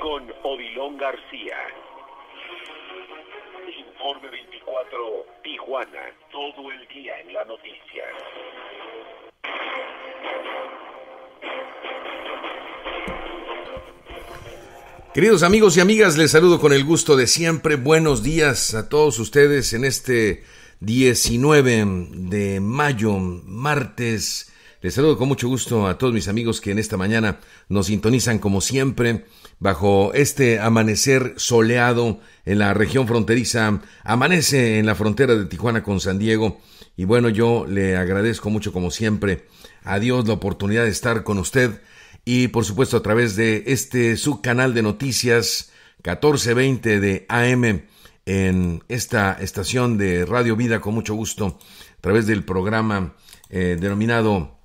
con Odilon García. Informe 24, Tijuana, todo el día en la noticia. Queridos amigos y amigas, les saludo con el gusto de siempre. Buenos días a todos ustedes en este 19 de mayo, martes les saludo con mucho gusto a todos mis amigos que en esta mañana nos sintonizan como siempre bajo este amanecer soleado en la región fronteriza. Amanece en la frontera de Tijuana con San Diego. Y bueno, yo le agradezco mucho como siempre a Dios la oportunidad de estar con usted y por supuesto a través de este subcanal canal de noticias 1420 de AM en esta estación de Radio Vida con mucho gusto a través del programa eh, denominado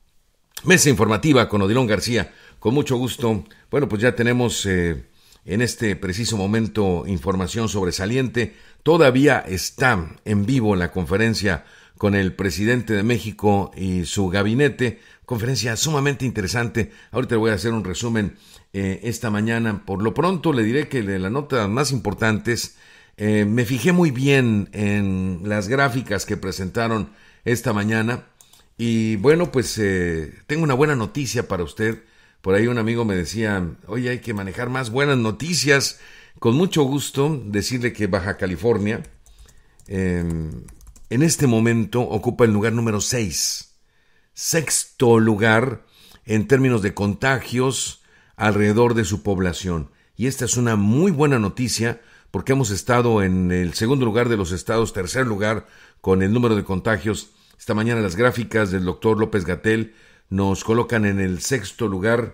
Mesa informativa con Odilón García. Con mucho gusto. Bueno, pues ya tenemos eh, en este preciso momento información sobresaliente. Todavía está en vivo la conferencia con el presidente de México y su gabinete. Conferencia sumamente interesante. Ahorita voy a hacer un resumen eh, esta mañana. Por lo pronto le diré que de las notas más importantes eh, me fijé muy bien en las gráficas que presentaron esta mañana y bueno, pues eh, tengo una buena noticia para usted. Por ahí un amigo me decía, oye, hay que manejar más buenas noticias. Con mucho gusto decirle que Baja California em, en este momento ocupa el lugar número 6, sexto lugar en términos de contagios alrededor de su población. Y esta es una muy buena noticia porque hemos estado en el segundo lugar de los estados, tercer lugar con el número de contagios esta mañana las gráficas del doctor López Gatel nos colocan en el sexto lugar.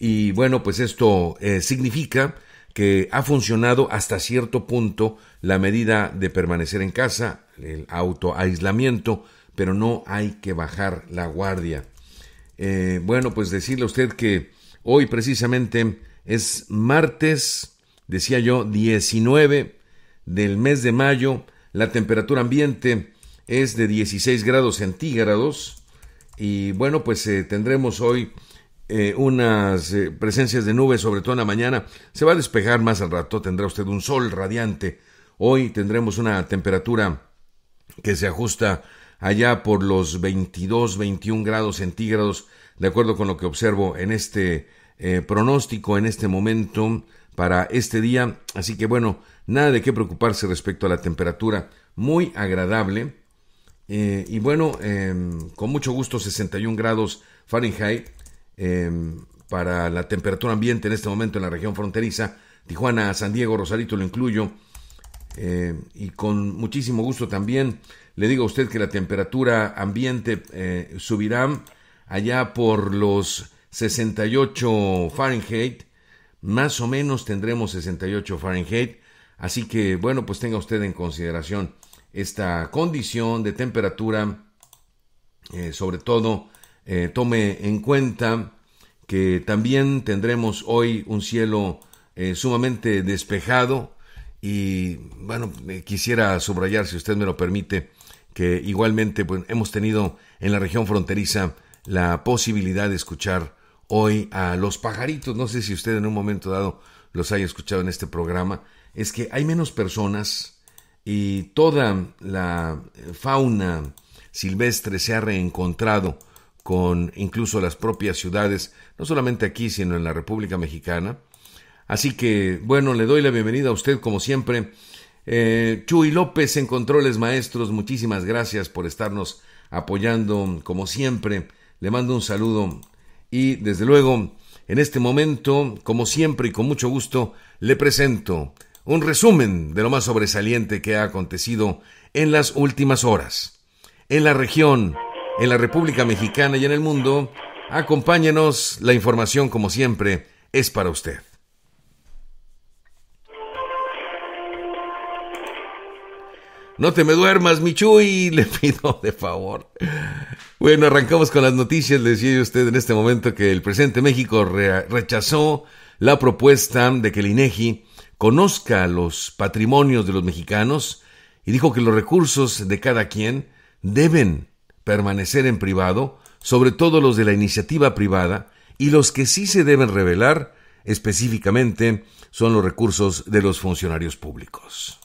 Y bueno, pues esto eh, significa que ha funcionado hasta cierto punto la medida de permanecer en casa, el autoaislamiento, pero no hay que bajar la guardia. Eh, bueno, pues decirle a usted que hoy precisamente es martes, decía yo, 19 del mes de mayo, la temperatura ambiente es de 16 grados centígrados y bueno, pues eh, tendremos hoy eh, unas eh, presencias de nubes, sobre todo en la mañana. Se va a despejar más al rato, tendrá usted un sol radiante. Hoy tendremos una temperatura que se ajusta allá por los 22, 21 grados centígrados, de acuerdo con lo que observo en este pronóstico, en este momento para este día. Así que bueno, nada de qué preocuparse respecto a la temperatura. Muy agradable eh, y bueno, em, con mucho gusto 61 grados Fahrenheit em, para la temperatura ambiente en este momento en la región fronteriza. Tijuana, San Diego, Rosarito lo incluyo. Em, y con muchísimo gusto también le digo a usted que la temperatura ambiente eh, subirá allá por los 68 Fahrenheit. Más o menos tendremos 68 Fahrenheit. Así que bueno, pues tenga usted en consideración esta condición de temperatura, eh, sobre todo eh, tome en cuenta que también tendremos hoy un cielo eh, sumamente despejado y bueno, quisiera subrayar, si usted me lo permite, que igualmente pues, hemos tenido en la región fronteriza la posibilidad de escuchar hoy a los pajaritos. No sé si usted en un momento dado los haya escuchado en este programa. Es que hay menos personas y toda la fauna silvestre se ha reencontrado con incluso las propias ciudades, no solamente aquí, sino en la República Mexicana. Así que, bueno, le doy la bienvenida a usted como siempre. Eh, Chuy López en Controles Maestros, muchísimas gracias por estarnos apoyando como siempre. Le mando un saludo y desde luego, en este momento, como siempre y con mucho gusto, le presento un resumen de lo más sobresaliente que ha acontecido en las últimas horas. En la región, en la República Mexicana y en el mundo, acompáñenos, la información como siempre es para usted. No te me duermas, Michuy, le pido de favor. Bueno, arrancamos con las noticias. Le decía usted en este momento que el presidente México rechazó la propuesta de que el INEGI conozca los patrimonios de los mexicanos y dijo que los recursos de cada quien deben permanecer en privado, sobre todo los de la iniciativa privada, y los que sí se deben revelar específicamente son los recursos de los funcionarios públicos.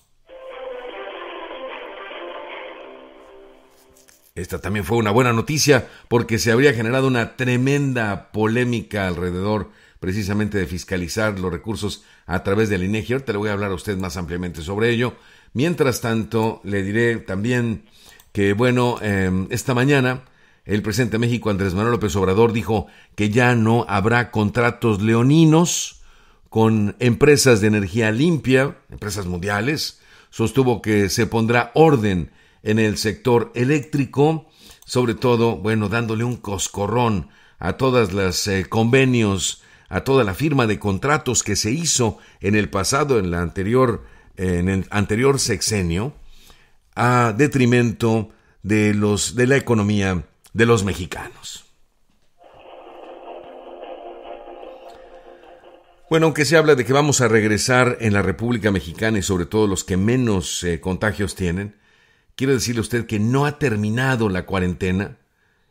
Esta también fue una buena noticia porque se habría generado una tremenda polémica alrededor precisamente de fiscalizar los recursos a través del INEGI. E Ahorita le voy a hablar a usted más ampliamente sobre ello. Mientras tanto, le diré también que, bueno, em, esta mañana el presidente de México, Andrés Manuel López Obrador, dijo que ya no habrá contratos leoninos con empresas de energía limpia, empresas mundiales. Sostuvo que se pondrá orden en el sector eléctrico, sobre todo, bueno, dándole un coscorrón a todas las eh, convenios a toda la firma de contratos que se hizo en el pasado, en, la anterior, en el anterior sexenio, a detrimento de, los, de la economía de los mexicanos. Bueno, aunque se habla de que vamos a regresar en la República Mexicana y sobre todo los que menos eh, contagios tienen, quiero decirle a usted que no ha terminado la cuarentena.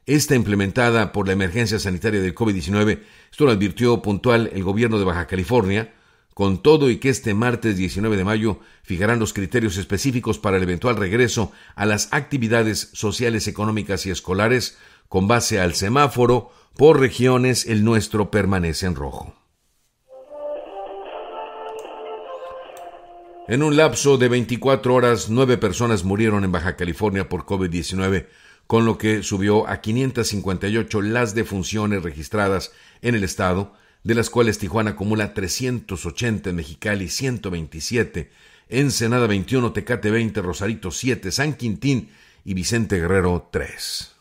Esta implementada por la emergencia sanitaria del COVID-19 esto lo advirtió puntual el gobierno de Baja California, con todo y que este martes 19 de mayo fijarán los criterios específicos para el eventual regreso a las actividades sociales, económicas y escolares con base al semáforo por regiones, el nuestro permanece en rojo. En un lapso de 24 horas, nueve personas murieron en Baja California por COVID-19, con lo que subió a 558 las defunciones registradas en el estado, de las cuales Tijuana acumula 380, Mexicali 127, Ensenada 21, Tecate 20, Rosarito 7, San Quintín y Vicente Guerrero 3.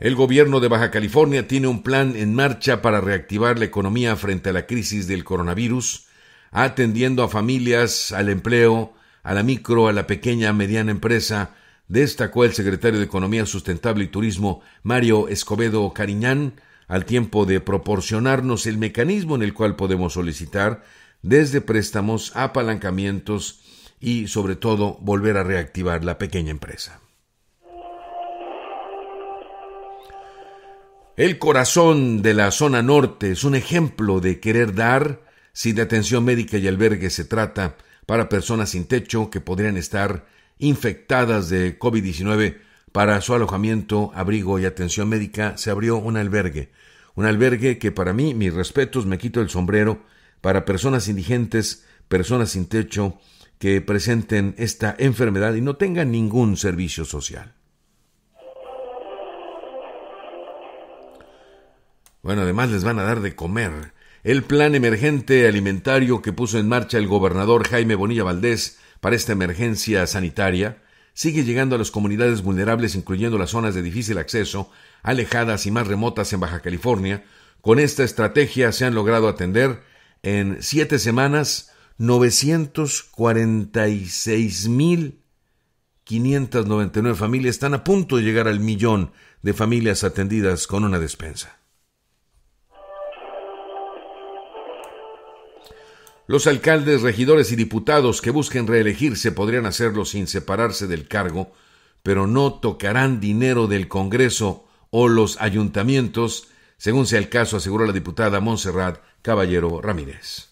El gobierno de Baja California tiene un plan en marcha para reactivar la economía frente a la crisis del coronavirus, atendiendo a familias, al empleo, a la micro, a la pequeña, mediana empresa, destacó el secretario de Economía Sustentable y Turismo, Mario Escobedo Cariñán, al tiempo de proporcionarnos el mecanismo en el cual podemos solicitar desde préstamos, apalancamientos y, sobre todo, volver a reactivar la pequeña empresa. El corazón de la zona norte es un ejemplo de querer dar, si de atención médica y albergue se trata, para personas sin techo que podrían estar infectadas de COVID-19. Para su alojamiento, abrigo y atención médica se abrió un albergue. Un albergue que para mí, mis respetos, me quito el sombrero, para personas indigentes, personas sin techo, que presenten esta enfermedad y no tengan ningún servicio social. Bueno, además les van a dar de comer el plan emergente alimentario que puso en marcha el gobernador Jaime Bonilla Valdés para esta emergencia sanitaria sigue llegando a las comunidades vulnerables, incluyendo las zonas de difícil acceso, alejadas y más remotas en Baja California. Con esta estrategia se han logrado atender en siete semanas 946.599 familias. Están a punto de llegar al millón de familias atendidas con una despensa. Los alcaldes, regidores y diputados que busquen reelegirse podrían hacerlo sin separarse del cargo, pero no tocarán dinero del Congreso o los ayuntamientos, según sea el caso, aseguró la diputada Montserrat Caballero Ramírez.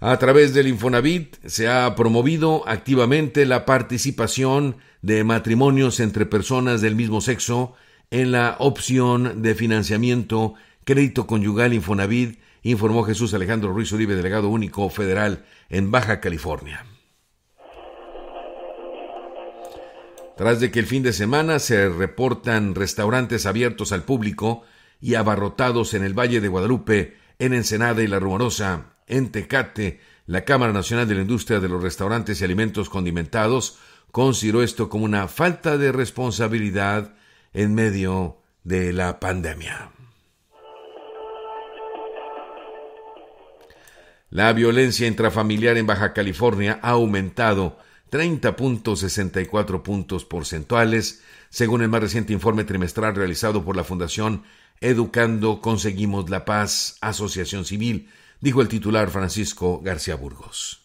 A través del Infonavit se ha promovido activamente la participación de matrimonios entre personas del mismo sexo en la opción de financiamiento Crédito Conyugal Infonavid, informó Jesús Alejandro Ruiz Uribe, delegado único federal en Baja California. Tras de que el fin de semana se reportan restaurantes abiertos al público y abarrotados en el Valle de Guadalupe, en Ensenada y La Rumorosa, en Tecate, la Cámara Nacional de la Industria de los Restaurantes y Alimentos Condimentados consideró esto como una falta de responsabilidad en medio de la pandemia. La violencia intrafamiliar en Baja California ha aumentado 30.64 puntos porcentuales, según el más reciente informe trimestral realizado por la Fundación Educando Conseguimos la Paz, Asociación Civil, dijo el titular Francisco García Burgos.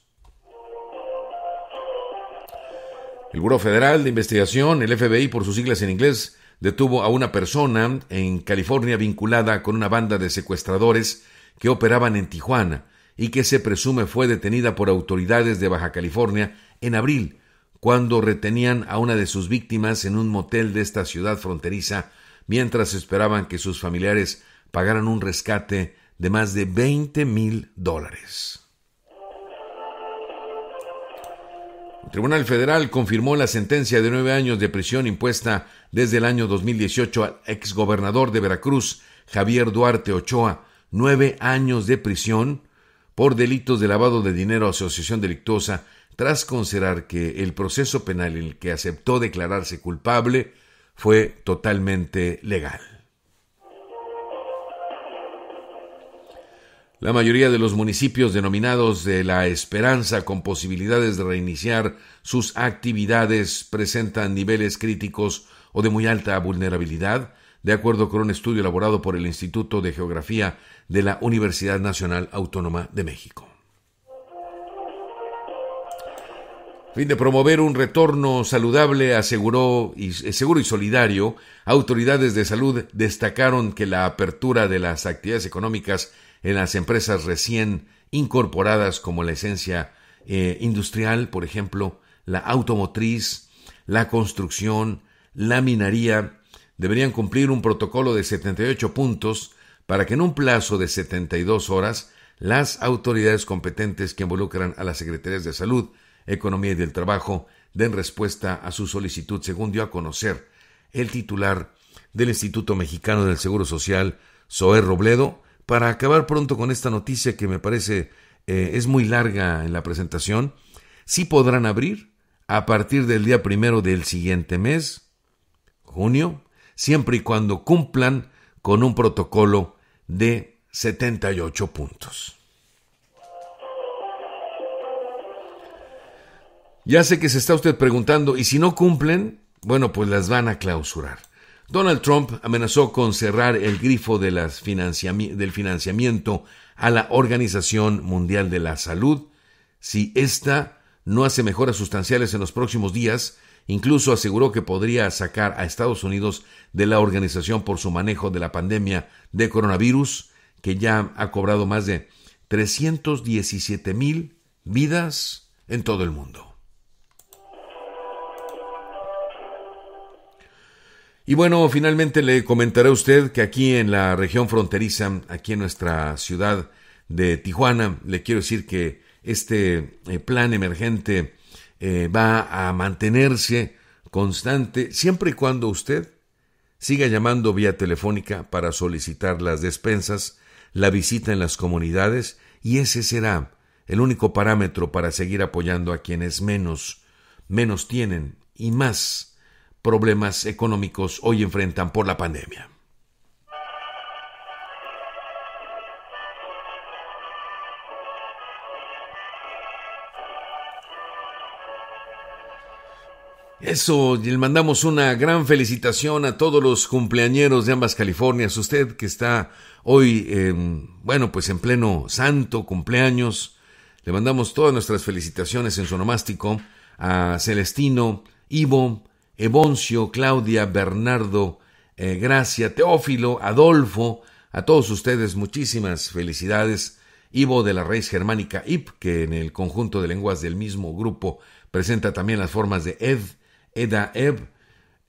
El Buró Federal de Investigación, el FBI por sus siglas en inglés, detuvo a una persona en California vinculada con una banda de secuestradores que operaban en Tijuana y que se presume fue detenida por autoridades de Baja California en abril, cuando retenían a una de sus víctimas en un motel de esta ciudad fronteriza mientras esperaban que sus familiares pagaran un rescate de más de 20 mil dólares. El Tribunal Federal confirmó la sentencia de nueve años de prisión impuesta desde el año 2018 al exgobernador de Veracruz, Javier Duarte Ochoa, nueve años de prisión por delitos de lavado de dinero o asociación delictuosa, tras considerar que el proceso penal en el que aceptó declararse culpable fue totalmente legal. La mayoría de los municipios denominados de la esperanza con posibilidades de reiniciar sus actividades presentan niveles críticos o de muy alta vulnerabilidad, de acuerdo con un estudio elaborado por el Instituto de Geografía de la Universidad Nacional Autónoma de México. fin de promover un retorno saludable, aseguró y, eh, seguro y solidario, autoridades de salud destacaron que la apertura de las actividades económicas en las empresas recién incorporadas como la esencia eh, industrial, por ejemplo, la automotriz, la construcción, la minería, deberían cumplir un protocolo de 78 puntos para que en un plazo de 72 horas las autoridades competentes que involucran a las Secretarías de Salud, Economía y del Trabajo den respuesta a su solicitud, según dio a conocer el titular del Instituto Mexicano del Seguro Social, Zoé Robledo, para acabar pronto con esta noticia que me parece eh, es muy larga en la presentación, sí podrán abrir a partir del día primero del siguiente mes, junio, siempre y cuando cumplan con un protocolo de 78 puntos. Ya sé que se está usted preguntando, ¿y si no cumplen? Bueno, pues las van a clausurar. Donald Trump amenazó con cerrar el grifo de las del financiamiento a la Organización Mundial de la Salud si ésta no hace mejoras sustanciales en los próximos días Incluso aseguró que podría sacar a Estados Unidos de la organización por su manejo de la pandemia de coronavirus, que ya ha cobrado más de 317 mil vidas en todo el mundo. Y bueno, finalmente le comentaré a usted que aquí en la región fronteriza, aquí en nuestra ciudad de Tijuana, le quiero decir que este eh, plan emergente eh, va a mantenerse constante siempre y cuando usted siga llamando vía telefónica para solicitar las despensas, la visita en las comunidades y ese será el único parámetro para seguir apoyando a quienes menos, menos tienen y más problemas económicos hoy enfrentan por la pandemia. Eso, y le mandamos una gran felicitación a todos los cumpleañeros de ambas Californias. Usted que está hoy, em, bueno, pues en pleno santo cumpleaños, le mandamos todas nuestras felicitaciones en su nomástico a Celestino, Ivo, Eboncio, Claudia, Bernardo, eh, Gracia, Teófilo, Adolfo, a todos ustedes muchísimas felicidades. Ivo de la raíz germánica IP, que en el conjunto de lenguas del mismo grupo presenta también las formas de Ed, Edaev.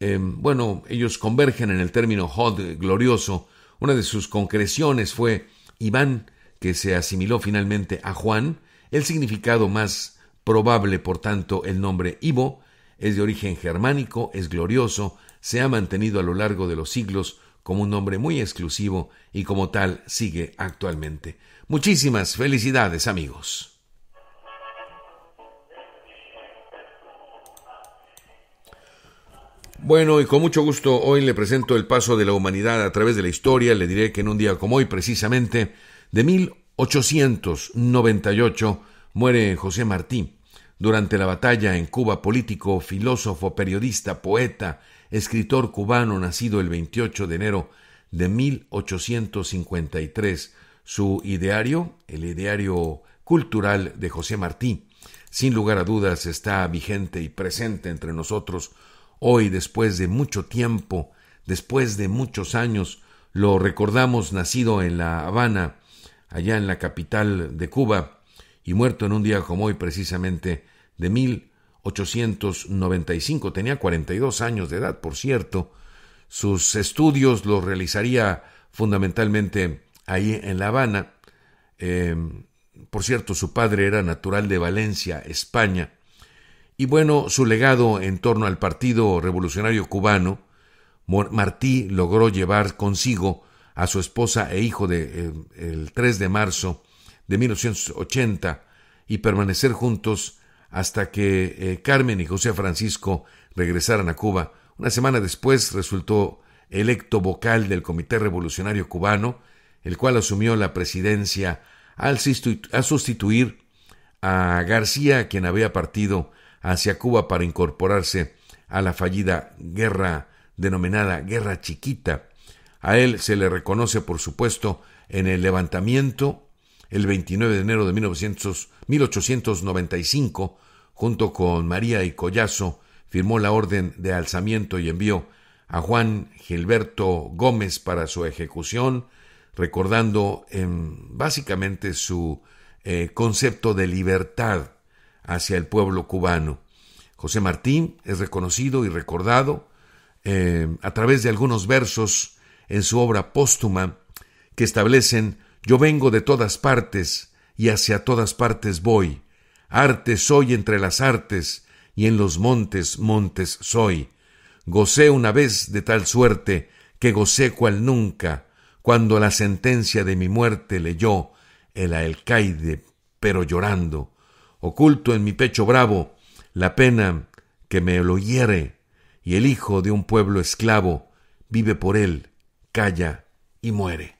Em, bueno, ellos convergen en el término Hod glorioso. Una de sus concreciones fue Iván, que se asimiló finalmente a Juan. El significado más probable, por tanto, el nombre Ivo, es de origen germánico, es glorioso, se ha mantenido a lo largo de los siglos como un nombre muy exclusivo y como tal sigue actualmente. Muchísimas felicidades amigos. Bueno, y con mucho gusto hoy le presento el paso de la humanidad a través de la historia. Le diré que en un día como hoy, precisamente, de 1898, muere José Martí. Durante la batalla en Cuba, político, filósofo, periodista, poeta, escritor cubano, nacido el 28 de enero de 1853. Su ideario, el ideario cultural de José Martí, sin lugar a dudas está vigente y presente entre nosotros Hoy, después de mucho tiempo, después de muchos años, lo recordamos nacido en La Habana, allá en la capital de Cuba, y muerto en un día como hoy precisamente de 1895. Tenía 42 años de edad, por cierto. Sus estudios los realizaría fundamentalmente ahí en La Habana. Eh, por cierto, su padre era natural de Valencia, España, y bueno, su legado en torno al Partido Revolucionario Cubano, Martí logró llevar consigo a su esposa e hijo de, eh, el, 3 de marzo de 1980 y permanecer juntos hasta que eh, Carmen y José Francisco regresaran a Cuba. Una semana después resultó electo vocal del Comité Revolucionario Cubano, el cual asumió la presidencia al sustituir a García, quien había partido hacia Cuba para incorporarse a la fallida guerra denominada Guerra Chiquita. A él se le reconoce, por supuesto, en el levantamiento el 29 de enero de 1895, junto con María y Collazo, firmó la orden de alzamiento y envió a Juan Gilberto Gómez para su ejecución, recordando em, básicamente su eh, concepto de libertad hacia el pueblo cubano. José Martín es reconocido y recordado eh, a través de algunos versos en su obra póstuma que establecen Yo vengo de todas partes y hacia todas partes voy, arte soy entre las artes y en los montes montes soy. Gocé una vez de tal suerte que gocé cual nunca, cuando la sentencia de mi muerte leyó el alcaide, pero llorando, oculto en mi pecho bravo, la pena que me lo hiere, y el hijo de un pueblo esclavo vive por él, calla y muere.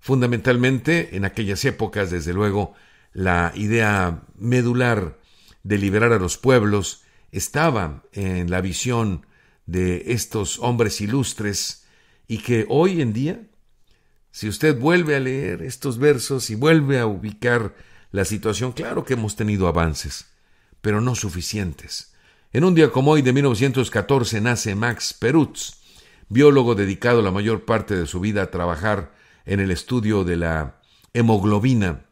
Fundamentalmente, en aquellas épocas, desde luego, la idea medular de liberar a los pueblos estaba en la visión de estos hombres ilustres y que hoy en día, si usted vuelve a leer estos versos y vuelve a ubicar la situación, claro que hemos tenido avances, pero no suficientes. En un día como hoy de 1914 nace Max Perutz, biólogo dedicado la mayor parte de su vida a trabajar en el estudio de la hemoglobina,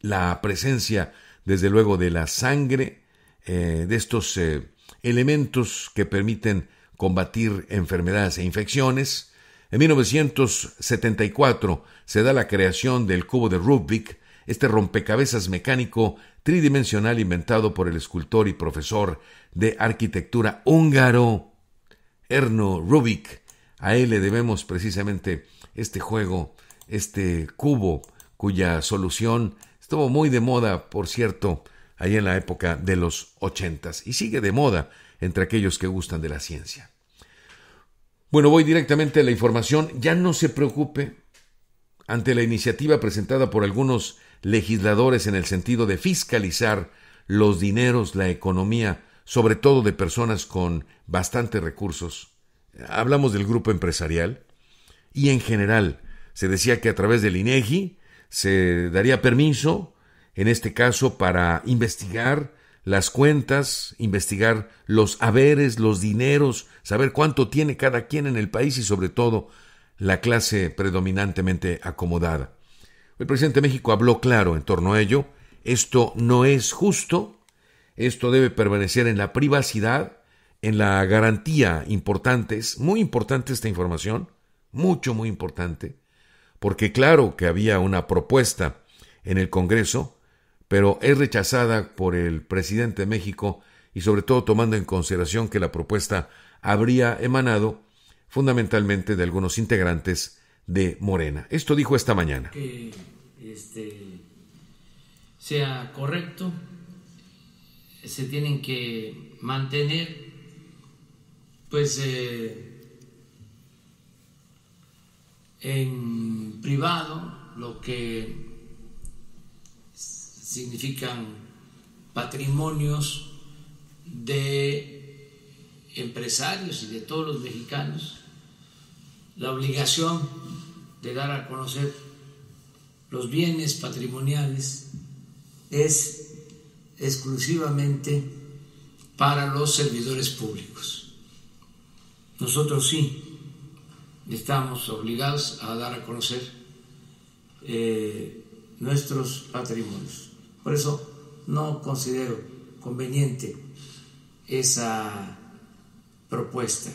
la presencia, desde luego, de la sangre, eh, de estos eh, elementos que permiten combatir enfermedades e infecciones. En 1974 se da la creación del cubo de Rubik, este rompecabezas mecánico tridimensional inventado por el escultor y profesor de arquitectura húngaro Erno Rubik. A él le debemos precisamente este juego, este cubo, cuya solución estuvo muy de moda, por cierto, ahí en la época de los ochentas, y sigue de moda entre aquellos que gustan de la ciencia. Bueno, voy directamente a la información. Ya no se preocupe ante la iniciativa presentada por algunos legisladores en el sentido de fiscalizar los dineros, la economía, sobre todo de personas con bastantes recursos. Hablamos del grupo empresarial y en general se decía que a través del INEGI se daría permiso, en este caso, para investigar las cuentas, investigar los haberes, los dineros, saber cuánto tiene cada quien en el país y sobre todo la clase predominantemente acomodada. El presidente de México habló claro en torno a ello. Esto no es justo, esto debe permanecer en la privacidad, en la garantía importantes, muy importante esta información, mucho, muy importante, porque claro que había una propuesta en el Congreso, pero es rechazada por el presidente de México y sobre todo tomando en consideración que la propuesta habría emanado fundamentalmente de algunos integrantes de Morena. Esto dijo esta mañana. Que este, sea correcto, se tienen que mantener, pues, eh, en privado lo que significan patrimonios de empresarios y de todos los mexicanos, la obligación de dar a conocer los bienes patrimoniales es exclusivamente para los servidores públicos. Nosotros sí estamos obligados a dar a conocer eh, nuestros patrimonios. Por eso no considero conveniente esa propuesta.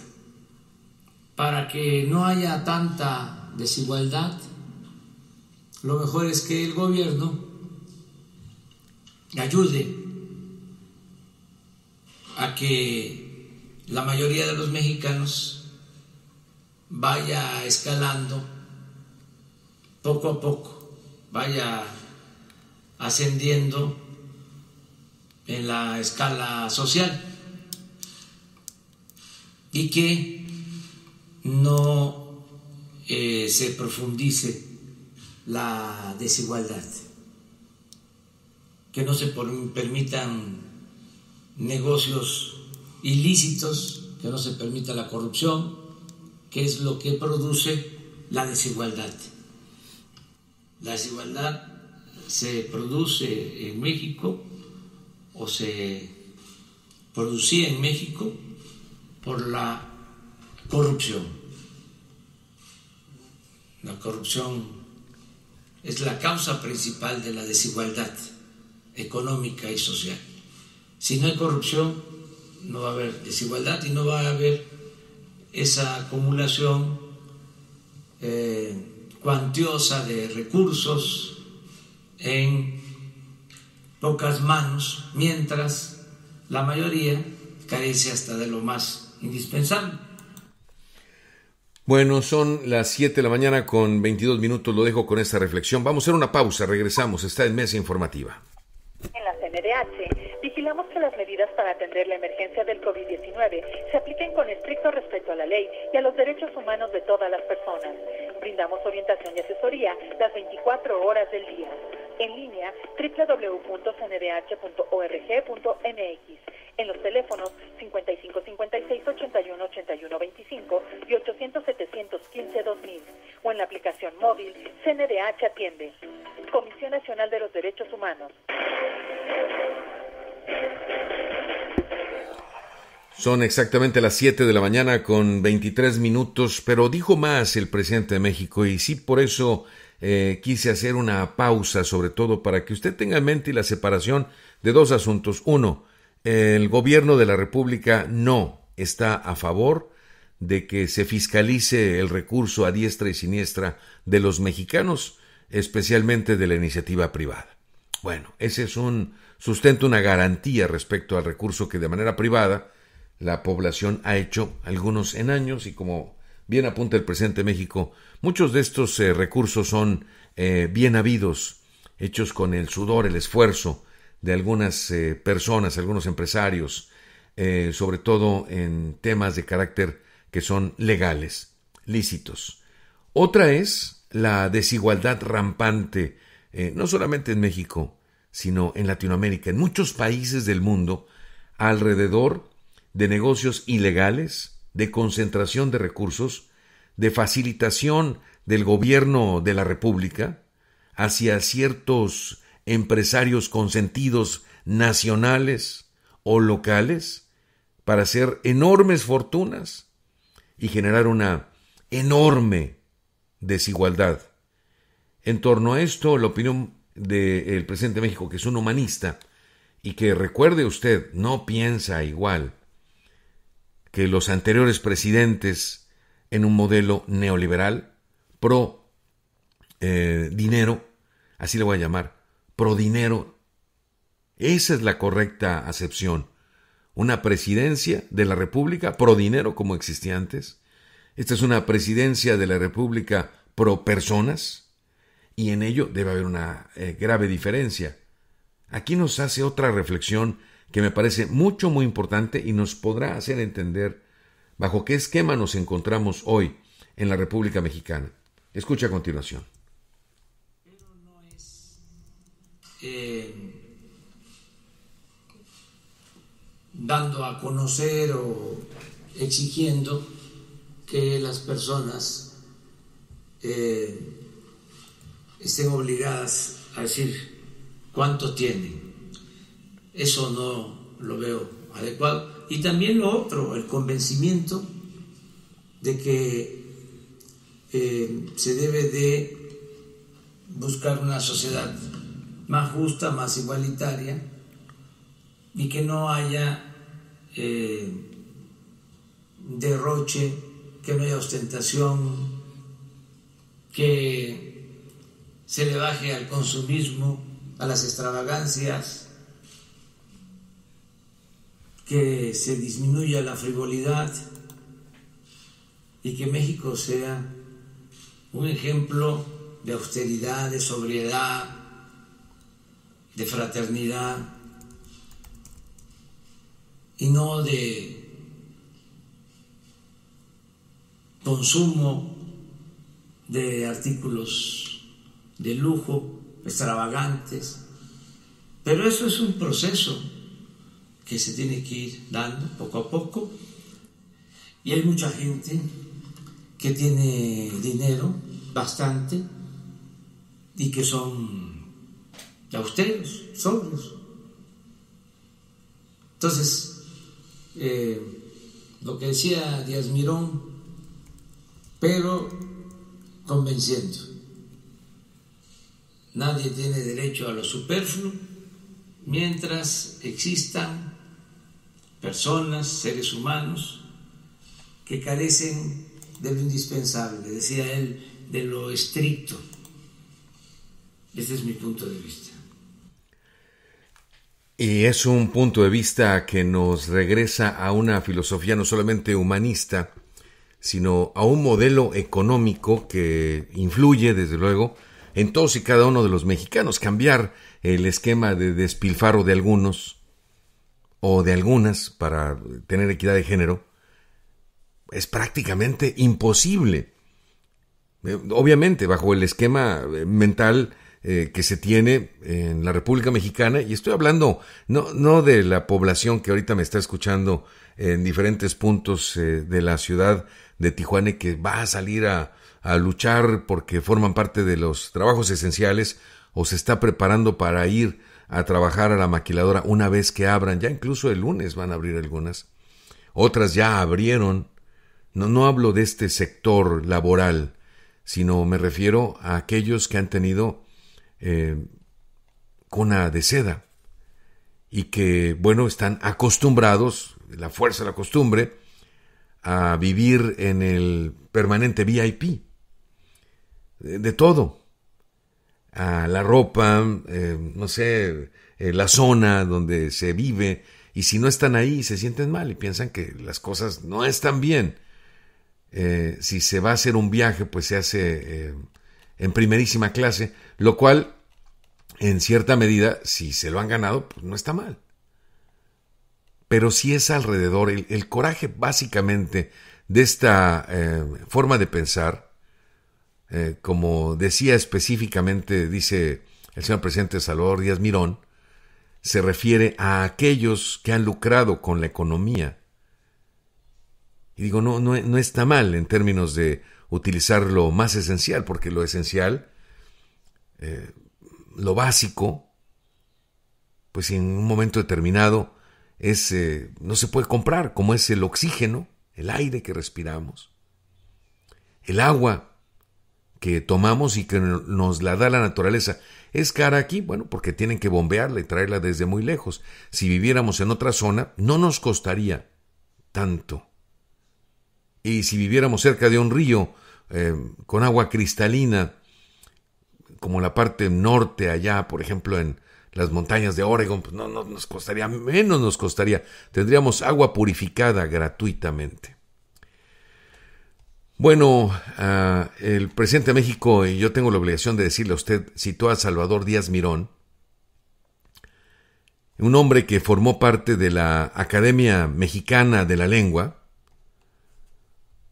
Para que no haya tanta desigualdad. Lo mejor es que el gobierno ayude a que la mayoría de los mexicanos vaya escalando poco a poco, vaya ascendiendo en la escala social y que no eh, se profundice la desigualdad, que no se permitan negocios ilícitos, que no se permita la corrupción, que es lo que produce la desigualdad. La desigualdad se produce en México o se producía en México por la corrupción. La corrupción es la causa principal de la desigualdad económica y social. Si no hay corrupción, no va a haber desigualdad y no va a haber esa acumulación eh, cuantiosa de recursos en pocas manos, mientras la mayoría carece hasta de lo más indispensable. Bueno, son las 7 de la mañana con 22 minutos. Lo dejo con esta reflexión. Vamos a hacer una pausa. Regresamos. Está en Mesa Informativa. En la CNDH vigilamos que las medidas para atender la emergencia del COVID-19 se apliquen con estricto respeto a la ley y a los derechos humanos de todas las personas. Brindamos orientación y asesoría las 24 horas del día. En línea www.cndh.org.mx en los teléfonos 55 56 25 y 800 715 2000 o en la aplicación móvil CNDH Atiende. Comisión Nacional de los Derechos Humanos. Son exactamente las 7 de la mañana con 23 minutos, pero dijo más el presidente de México y sí por eso eh, quise hacer una pausa, sobre todo para que usted tenga en mente la separación de dos asuntos. Uno, el gobierno de la República no está a favor de que se fiscalice el recurso a diestra y siniestra de los mexicanos, especialmente de la iniciativa privada. Bueno, ese es un sustento, una garantía respecto al recurso que de manera privada la población ha hecho algunos en años y como bien apunta el presidente México, muchos de estos eh, recursos son eh, bien habidos, hechos con el sudor, el esfuerzo, de algunas eh, personas, algunos empresarios, eh, sobre todo en temas de carácter que son legales, lícitos. Otra es la desigualdad rampante, eh, no solamente en México, sino en Latinoamérica, en muchos países del mundo, alrededor de negocios ilegales, de concentración de recursos, de facilitación del gobierno de la República hacia ciertos empresarios consentidos nacionales o locales para hacer enormes fortunas y generar una enorme desigualdad. En torno a esto, la opinión del presidente de México, que es un humanista, y que recuerde usted, no piensa igual que los anteriores presidentes en un modelo neoliberal, pro eh, dinero, así le voy a llamar, pro dinero. Esa es la correcta acepción. Una presidencia de la República pro dinero como existía antes. Esta es una presidencia de la República pro personas. Y en ello debe haber una eh, grave diferencia. Aquí nos hace otra reflexión que me parece mucho, muy importante y nos podrá hacer entender bajo qué esquema nos encontramos hoy en la República Mexicana. Escucha a continuación. Eh, dando a conocer o exigiendo que las personas eh, estén obligadas a decir cuánto tienen. Eso no lo veo adecuado. Y también lo otro, el convencimiento de que eh, se debe de buscar una sociedad más justa, más igualitaria y que no haya eh, derroche, que no haya ostentación, que se le baje al consumismo, a las extravagancias, que se disminuya la frivolidad y que México sea un ejemplo de austeridad, de sobriedad, de fraternidad y no de consumo de artículos de lujo, extravagantes, pero eso es un proceso que se tiene que ir dando poco a poco y hay mucha gente que tiene dinero bastante y que son ustedes, ustedes, sobrios. Entonces, eh, lo que decía Díaz Mirón, pero convenciendo. Nadie tiene derecho a lo superfluo mientras existan personas, seres humanos, que carecen de lo indispensable, decía él, de lo estricto. Ese es mi punto de vista. Y es un punto de vista que nos regresa a una filosofía no solamente humanista, sino a un modelo económico que influye, desde luego, en todos y cada uno de los mexicanos. Cambiar el esquema de despilfarro de algunos o de algunas para tener equidad de género es prácticamente imposible. Eh, obviamente, bajo el esquema eh, mental eh, que se tiene en la República Mexicana, y estoy hablando no, no de la población que ahorita me está escuchando en diferentes puntos eh, de la ciudad de Tijuana que va a salir a, a luchar porque forman parte de los trabajos esenciales o se está preparando para ir a trabajar a la maquiladora una vez que abran, ya incluso el lunes van a abrir algunas, otras ya abrieron. No, no hablo de este sector laboral, sino me refiero a aquellos que han tenido eh, con la de seda y que, bueno, están acostumbrados, la fuerza la costumbre, a vivir en el permanente VIP. De, todo. A la ropa, eh, no sé, eh, la zona donde se vive. Y si no están ahí, se sienten mal y piensan que las cosas no están bien. si se va a hacer un viaje, pues se hace en primerísima clase, lo cual, en cierta medida, si se lo han ganado, pues no está mal. Pero si es alrededor, el, coraje básicamente de esta eh, forma de pensar, eh, como decía específicamente, dice el señor presidente Salvador Díaz Mirón, se refiere a aquellos que han lucrado con la economía. Y digo, no, no está mal en términos de utilizar lo más esencial, porque lo esencial, eh, lo básico, pues en un momento determinado es, eh, no se puede comprar, como es el oxígeno, el aire que respiramos, el agua que tomamos y que nos la da la naturaleza. Es cara aquí, bueno, porque tienen que bombearla y traerla desde muy lejos. Si viviéramos en otra zona, no nos costaría tanto y si viviéramos cerca de un río eh, con agua cristalina, como la parte norte allá, por ejemplo, en las montañas de Oregon, pues no, nos costaría, menos nos costaría, tendríamos agua purificada gratuitamente. Bueno, ah, el presidente de México, y yo tengo la obligación de decirle a usted, citó a Salvador Díaz Mirón, un hombre que formó parte de la Academia Mexicana de la Lengua,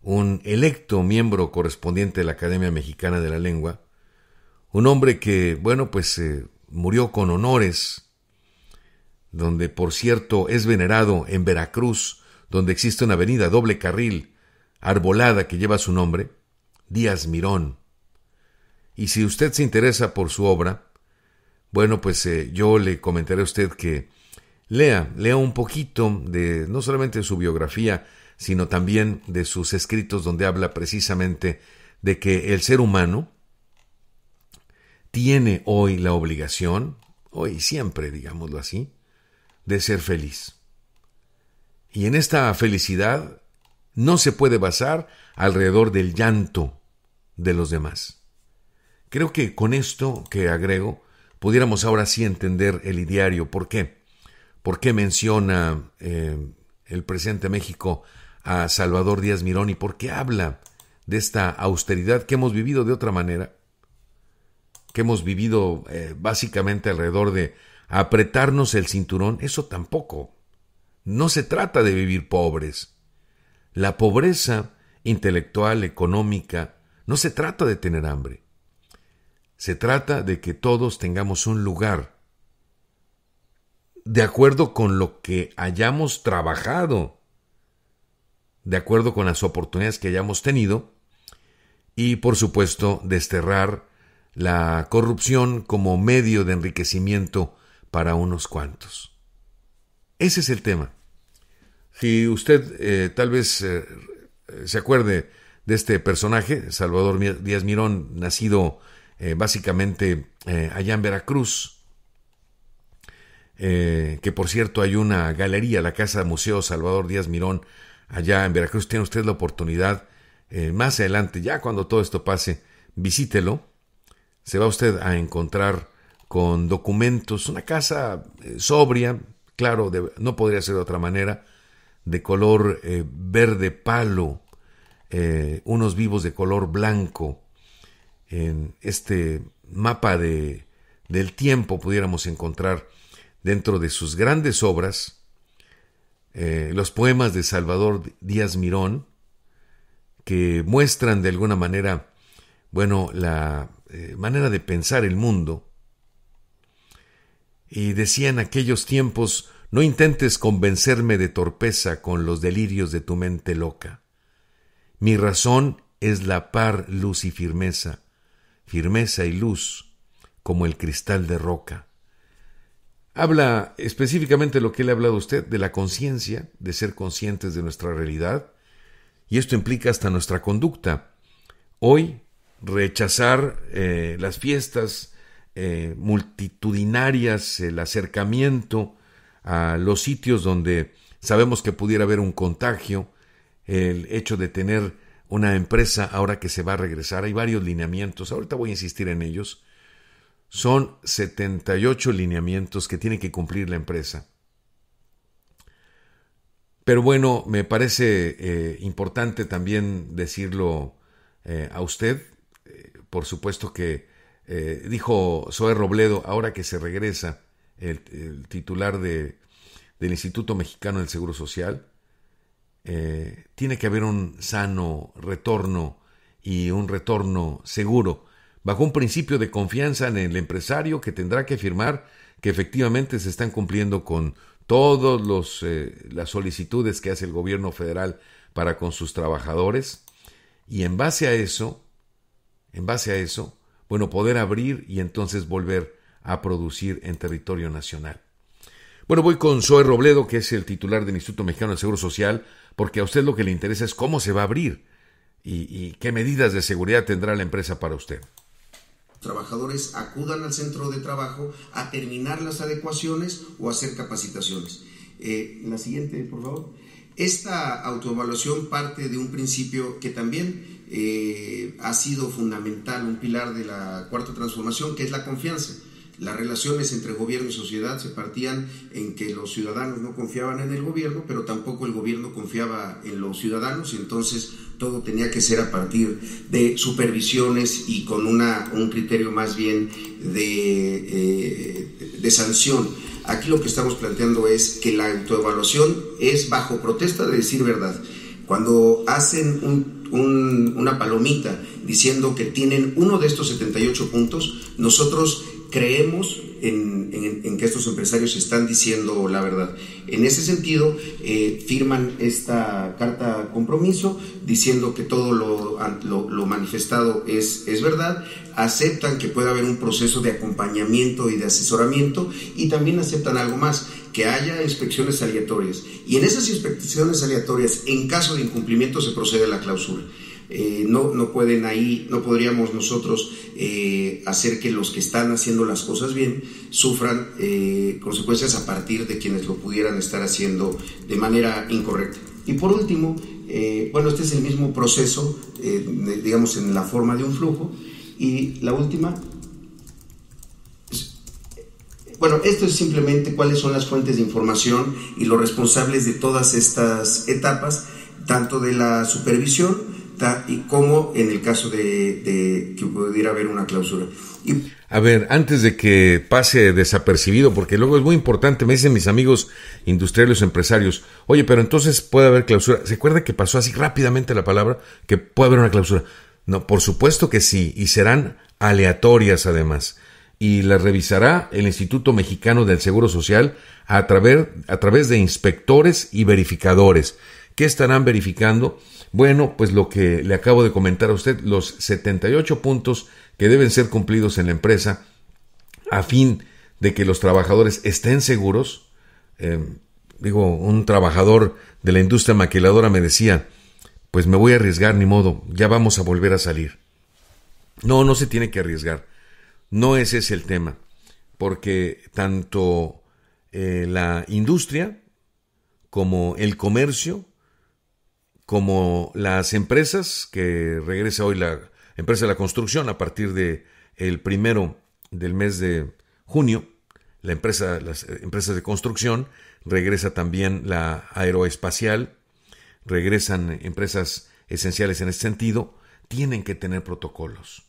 un electo miembro correspondiente de la Academia Mexicana de la Lengua, un hombre que, bueno, pues eh, murió con honores, donde por cierto es venerado en Veracruz, donde existe una avenida doble carril, arbolada que lleva su nombre, Díaz Mirón. Y si usted se interesa por su obra, bueno, pues eh, yo le comentaré a usted que lea, lea un poquito de no solamente su biografía, sino también de sus escritos donde habla precisamente de que el ser humano tiene hoy la obligación, hoy siempre, digámoslo así, de ser feliz. Y en esta felicidad no se puede basar alrededor del llanto de los demás. Creo que con esto que agrego, pudiéramos ahora sí entender el ideario. ¿Por qué? ¿Por qué menciona eh, el presente México a Salvador Díaz Mirón y por qué habla de esta austeridad que hemos vivido de otra manera, que hemos vivido eh, básicamente alrededor de apretarnos el cinturón, eso tampoco. No se trata de vivir pobres. La pobreza intelectual, económica, no se trata de tener hambre. Se trata de que todos tengamos un lugar de acuerdo con lo que hayamos trabajado de acuerdo con las oportunidades que hayamos tenido y por supuesto desterrar la corrupción como medio de enriquecimiento para unos cuantos. Ese es el tema. Si usted eh, tal vez eh, se acuerde de este personaje, Salvador Díaz Mirón, nacido eh, básicamente allá en Veracruz, que por cierto hay una galería, la Casa Museo Salvador Díaz Mirón, allá en Veracruz. Tiene usted la oportunidad eh, más adelante, ya cuando todo esto pase, visítelo. Se va usted a encontrar con documentos, una casa eh, sobria, claro, no podría ser de otra manera, de color eh, verde palo, unos vivos de color blanco. En este mapa de, del tiempo pudiéramos encontrar dentro de sus grandes obras, eh, los poemas de Salvador Díaz Mirón, que muestran de alguna manera, bueno, la eh, manera de pensar el mundo. Y decía en aquellos tiempos, no intentes convencerme de torpeza con los delirios de tu mente loca. Mi razón es la par luz y firmeza, firmeza y luz, como el cristal de roca. Habla específicamente de lo que le ha hablado usted, de la conciencia, de ser conscientes de nuestra realidad, y esto implica hasta nuestra conducta. Hoy, rechazar eh, las fiestas eh, multitudinarias, el acercamiento a los sitios donde sabemos que pudiera haber un contagio, el hecho de tener una empresa ahora que se va a regresar, hay varios lineamientos, ahorita voy a insistir en ellos, son 78 lineamientos que tiene que cumplir la empresa. Pero bueno, me parece eh, importante también decirlo eh, a usted. Eh, por supuesto que dijo Zoe Robledo, ahora que se regresa el, titular del Instituto Mexicano del Seguro Social, tiene que haber un sano retorno y un retorno seguro bajo un principio de confianza en el empresario que tendrá que firmar que efectivamente se están cumpliendo con todas eh, las solicitudes que hace el gobierno federal para con sus trabajadores y en base a eso, en base a eso, bueno, poder abrir y entonces volver a producir en territorio nacional. Bueno, voy con Zoe Robledo, que es el titular del Instituto Mexicano del Seguro Social, porque a usted lo que le interesa es cómo se va a abrir y qué medidas de seguridad tendrá la empresa para usted trabajadores acudan al centro de trabajo a terminar las adecuaciones o hacer capacitaciones. Eh, la siguiente, por favor. Esta autoevaluación parte de un principio que también eh, ha sido fundamental, un pilar de la cuarta transformación, que es la confianza. Las relaciones entre gobierno y sociedad se partían en que los ciudadanos no confiaban en el gobierno, pero tampoco el gobierno confiaba en los ciudadanos, entonces todo tenía que ser a partir de supervisiones y con una, un criterio más bien de, eh, de sanción. Aquí lo que estamos planteando es que la autoevaluación es bajo protesta de decir verdad. Cuando hacen una palomita diciendo que tienen uno de estos 78 puntos, nosotros creemos en, que estos empresarios están diciendo la verdad. En ese sentido, eh, firman esta carta compromiso diciendo que todo lo, lo, manifestado es, es verdad, aceptan que pueda haber un proceso de acompañamiento y de asesoramiento y también aceptan algo más, que haya inspecciones aleatorias. Y en esas inspecciones aleatorias, en caso de incumplimiento, se procede a la clausura. Eh, no, pueden ahí, no podríamos nosotros eh, hacer que los que están haciendo las cosas bien sufran eh, consecuencias a partir de quienes lo pudieran estar haciendo de manera incorrecta. Y por último, bueno, este es el mismo proceso, digamos, en la forma de un flujo. Y la última, pues, bueno, esto es simplemente cuáles son las fuentes de información y los responsables de todas estas etapas, tanto de la supervisión, y cómo en el caso de, que pudiera haber una clausura. A ver, antes de que pase desapercibido, porque luego es muy importante, me dicen mis amigos industriales empresarios, oye, pero entonces puede haber clausura. ¿Se acuerda que pasó así rápidamente la palabra que puede haber una clausura? No, por supuesto que sí, y serán aleatorias además y las revisará el Instituto Mexicano del Seguro Social a través, a través, de inspectores y verificadores que estarán verificando bueno, pues lo que le acabo de comentar a usted, los 78 puntos que deben ser cumplidos en la empresa a fin de que los trabajadores estén seguros. Em, digo, un trabajador de la industria maquiladora me decía, pues me voy a arriesgar, ni modo, ya vamos a volver a salir. No, no se tiene que arriesgar. No ese es el tema, porque tanto eh, la industria como el comercio como las empresas, que regresa hoy la empresa de la construcción a partir de el primero del mes de junio, la empresa, las empresas de construcción, regresa también la aeroespacial, regresan empresas esenciales en este sentido, tienen que tener protocolos.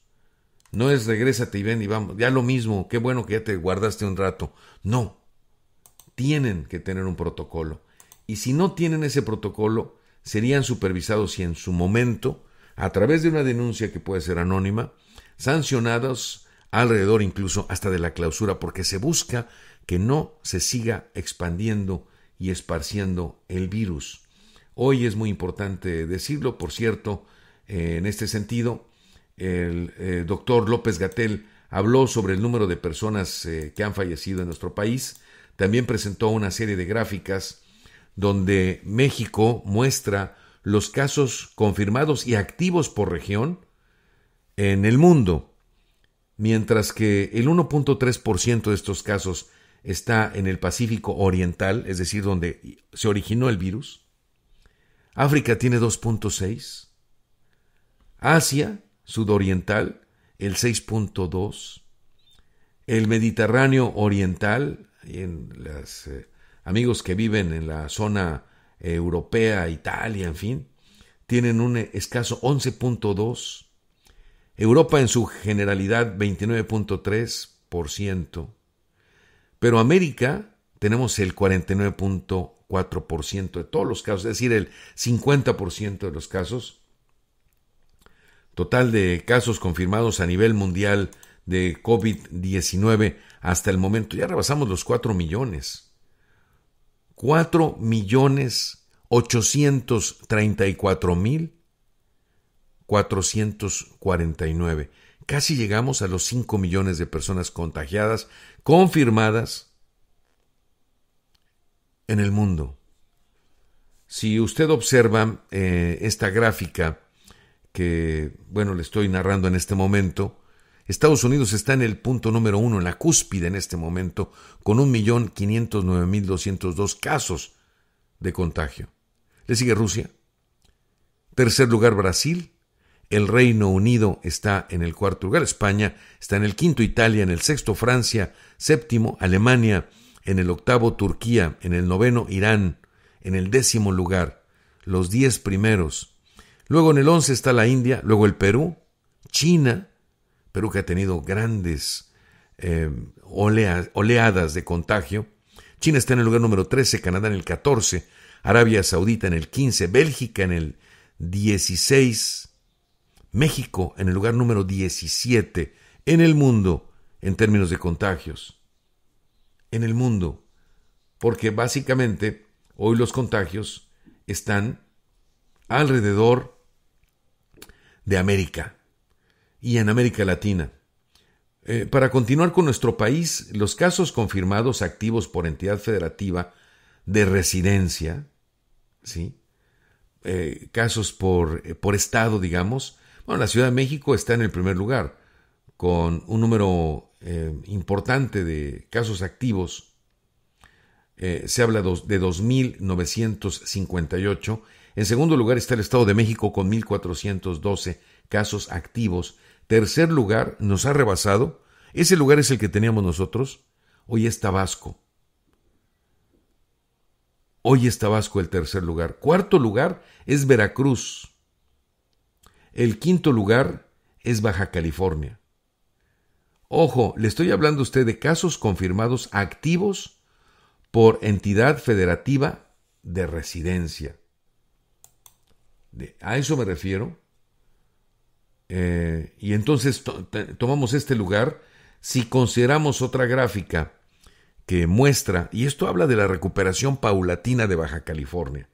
No es regrésate y ven y vamos, ya lo mismo, qué bueno que ya te guardaste un rato. No, tienen que tener un protocolo. Y si no tienen ese protocolo, serían supervisados y en su momento, a través de una denuncia que puede ser anónima, sancionados alrededor incluso hasta de la clausura, porque se busca que no se siga expandiendo y esparciendo el virus. Hoy es muy importante decirlo, por cierto, eh, en este sentido, el, eh, doctor López Gatel habló sobre el número de personas eh, que han fallecido en nuestro país, también presentó una serie de gráficas donde México muestra los casos confirmados y activos por región en el mundo, mientras que el 1.3% de estos casos está en el Pacífico Oriental, es decir, donde se originó el virus. África tiene 2.6. Asia Sudoriental, el 6.2. El Mediterráneo Oriental, en las eh, amigos que viven en la zona eh, europea, Italia, en fin, tienen un escaso 11.2%, Europa en su generalidad 29.3%, pero América tenemos el 49.4% de todos los casos, es decir, el 50% de los casos. Total de casos confirmados a nivel mundial de COVID-19 hasta el momento. Ya rebasamos los 4 millones. 4.834.449. millones mil Casi llegamos a los 5 millones de personas contagiadas, confirmadas en el mundo. Si usted observa eh, esta gráfica que, bueno, le estoy narrando en este momento, Estados Unidos está en el punto número uno, en la cúspide en este momento, con un millón mil dos casos de contagio. Le sigue Rusia. Tercer lugar, Brasil. El Reino Unido está en el cuarto lugar. España está en el quinto. Italia en el sexto. Francia, séptimo. Alemania en el octavo. Turquía en el noveno. Irán en el décimo lugar. Los diez primeros. Luego en el once está la India. Luego el Perú. China Perú que ha tenido grandes eh, oleadas de contagio. China está en el lugar número 13, Canadá en el 14, Arabia Saudita en el 15, Bélgica en el 16, México en el lugar número 17 en el mundo en términos de contagios. En el mundo. Porque básicamente hoy los contagios están alrededor de América y en América Latina. Eh, para continuar con nuestro país, los casos confirmados activos por entidad federativa de residencia, ¿sí? Eh, casos por, eh, por estado, digamos, bueno, la Ciudad de México está en el primer lugar, con un número importante de casos activos. se habla de 2.958. En segundo lugar está el Estado de México con 1.412 casos activos tercer lugar, nos ha rebasado. Ese lugar es el que teníamos nosotros. Hoy es Tabasco. Hoy es Tabasco el tercer lugar. Cuarto lugar es Veracruz. El quinto lugar es Baja California. Ojo, le estoy hablando a usted de casos confirmados activos por entidad federativa de residencia. a eso me refiero eh, y entonces tomamos este lugar si consideramos otra gráfica que muestra, y esto habla de la recuperación paulatina de Baja California.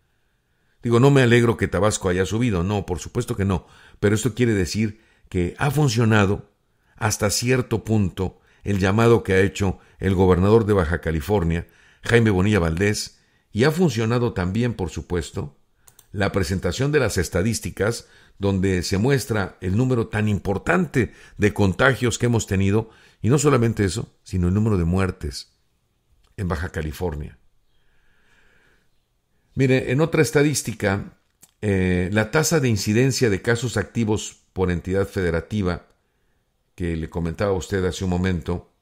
Digo, no me alegro que Tabasco haya subido, no, por supuesto que no, pero esto quiere decir que ha funcionado hasta cierto punto el llamado que ha hecho el gobernador de Baja California, Jaime Bonilla Valdés, y ha funcionado también, por supuesto, la presentación de las estadísticas donde se muestra el número tan importante de contagios que hemos tenido, y no solamente eso, sino el número de muertes en Baja California. Mire, en otra estadística, eh, la tasa de incidencia de casos activos por entidad federativa, que le comentaba a usted hace un momento,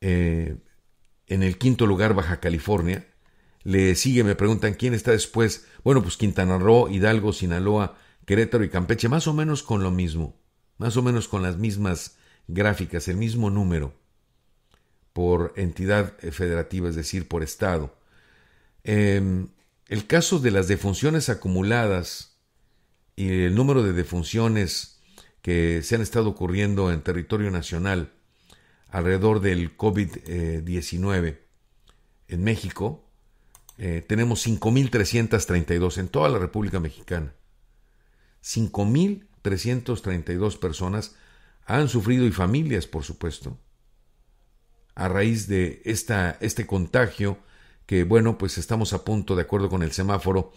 eh, en el quinto lugar Baja California, le sigue, me preguntan quién está después. Bueno, pues Quintana Roo, Hidalgo, Sinaloa, Querétaro y Campeche, más o menos con lo mismo, más o menos con las mismas gráficas, el mismo número por entidad federativa, es decir, por Estado. Em, el caso de las defunciones acumuladas y el número de defunciones que se han estado ocurriendo en territorio nacional alrededor del COVID-19 eh, en México, eh, tenemos 5.332 en toda la República Mexicana. 5.332 personas han sufrido y familias, por supuesto, a raíz de esta, este contagio que, bueno, pues estamos a punto, de acuerdo con el semáforo,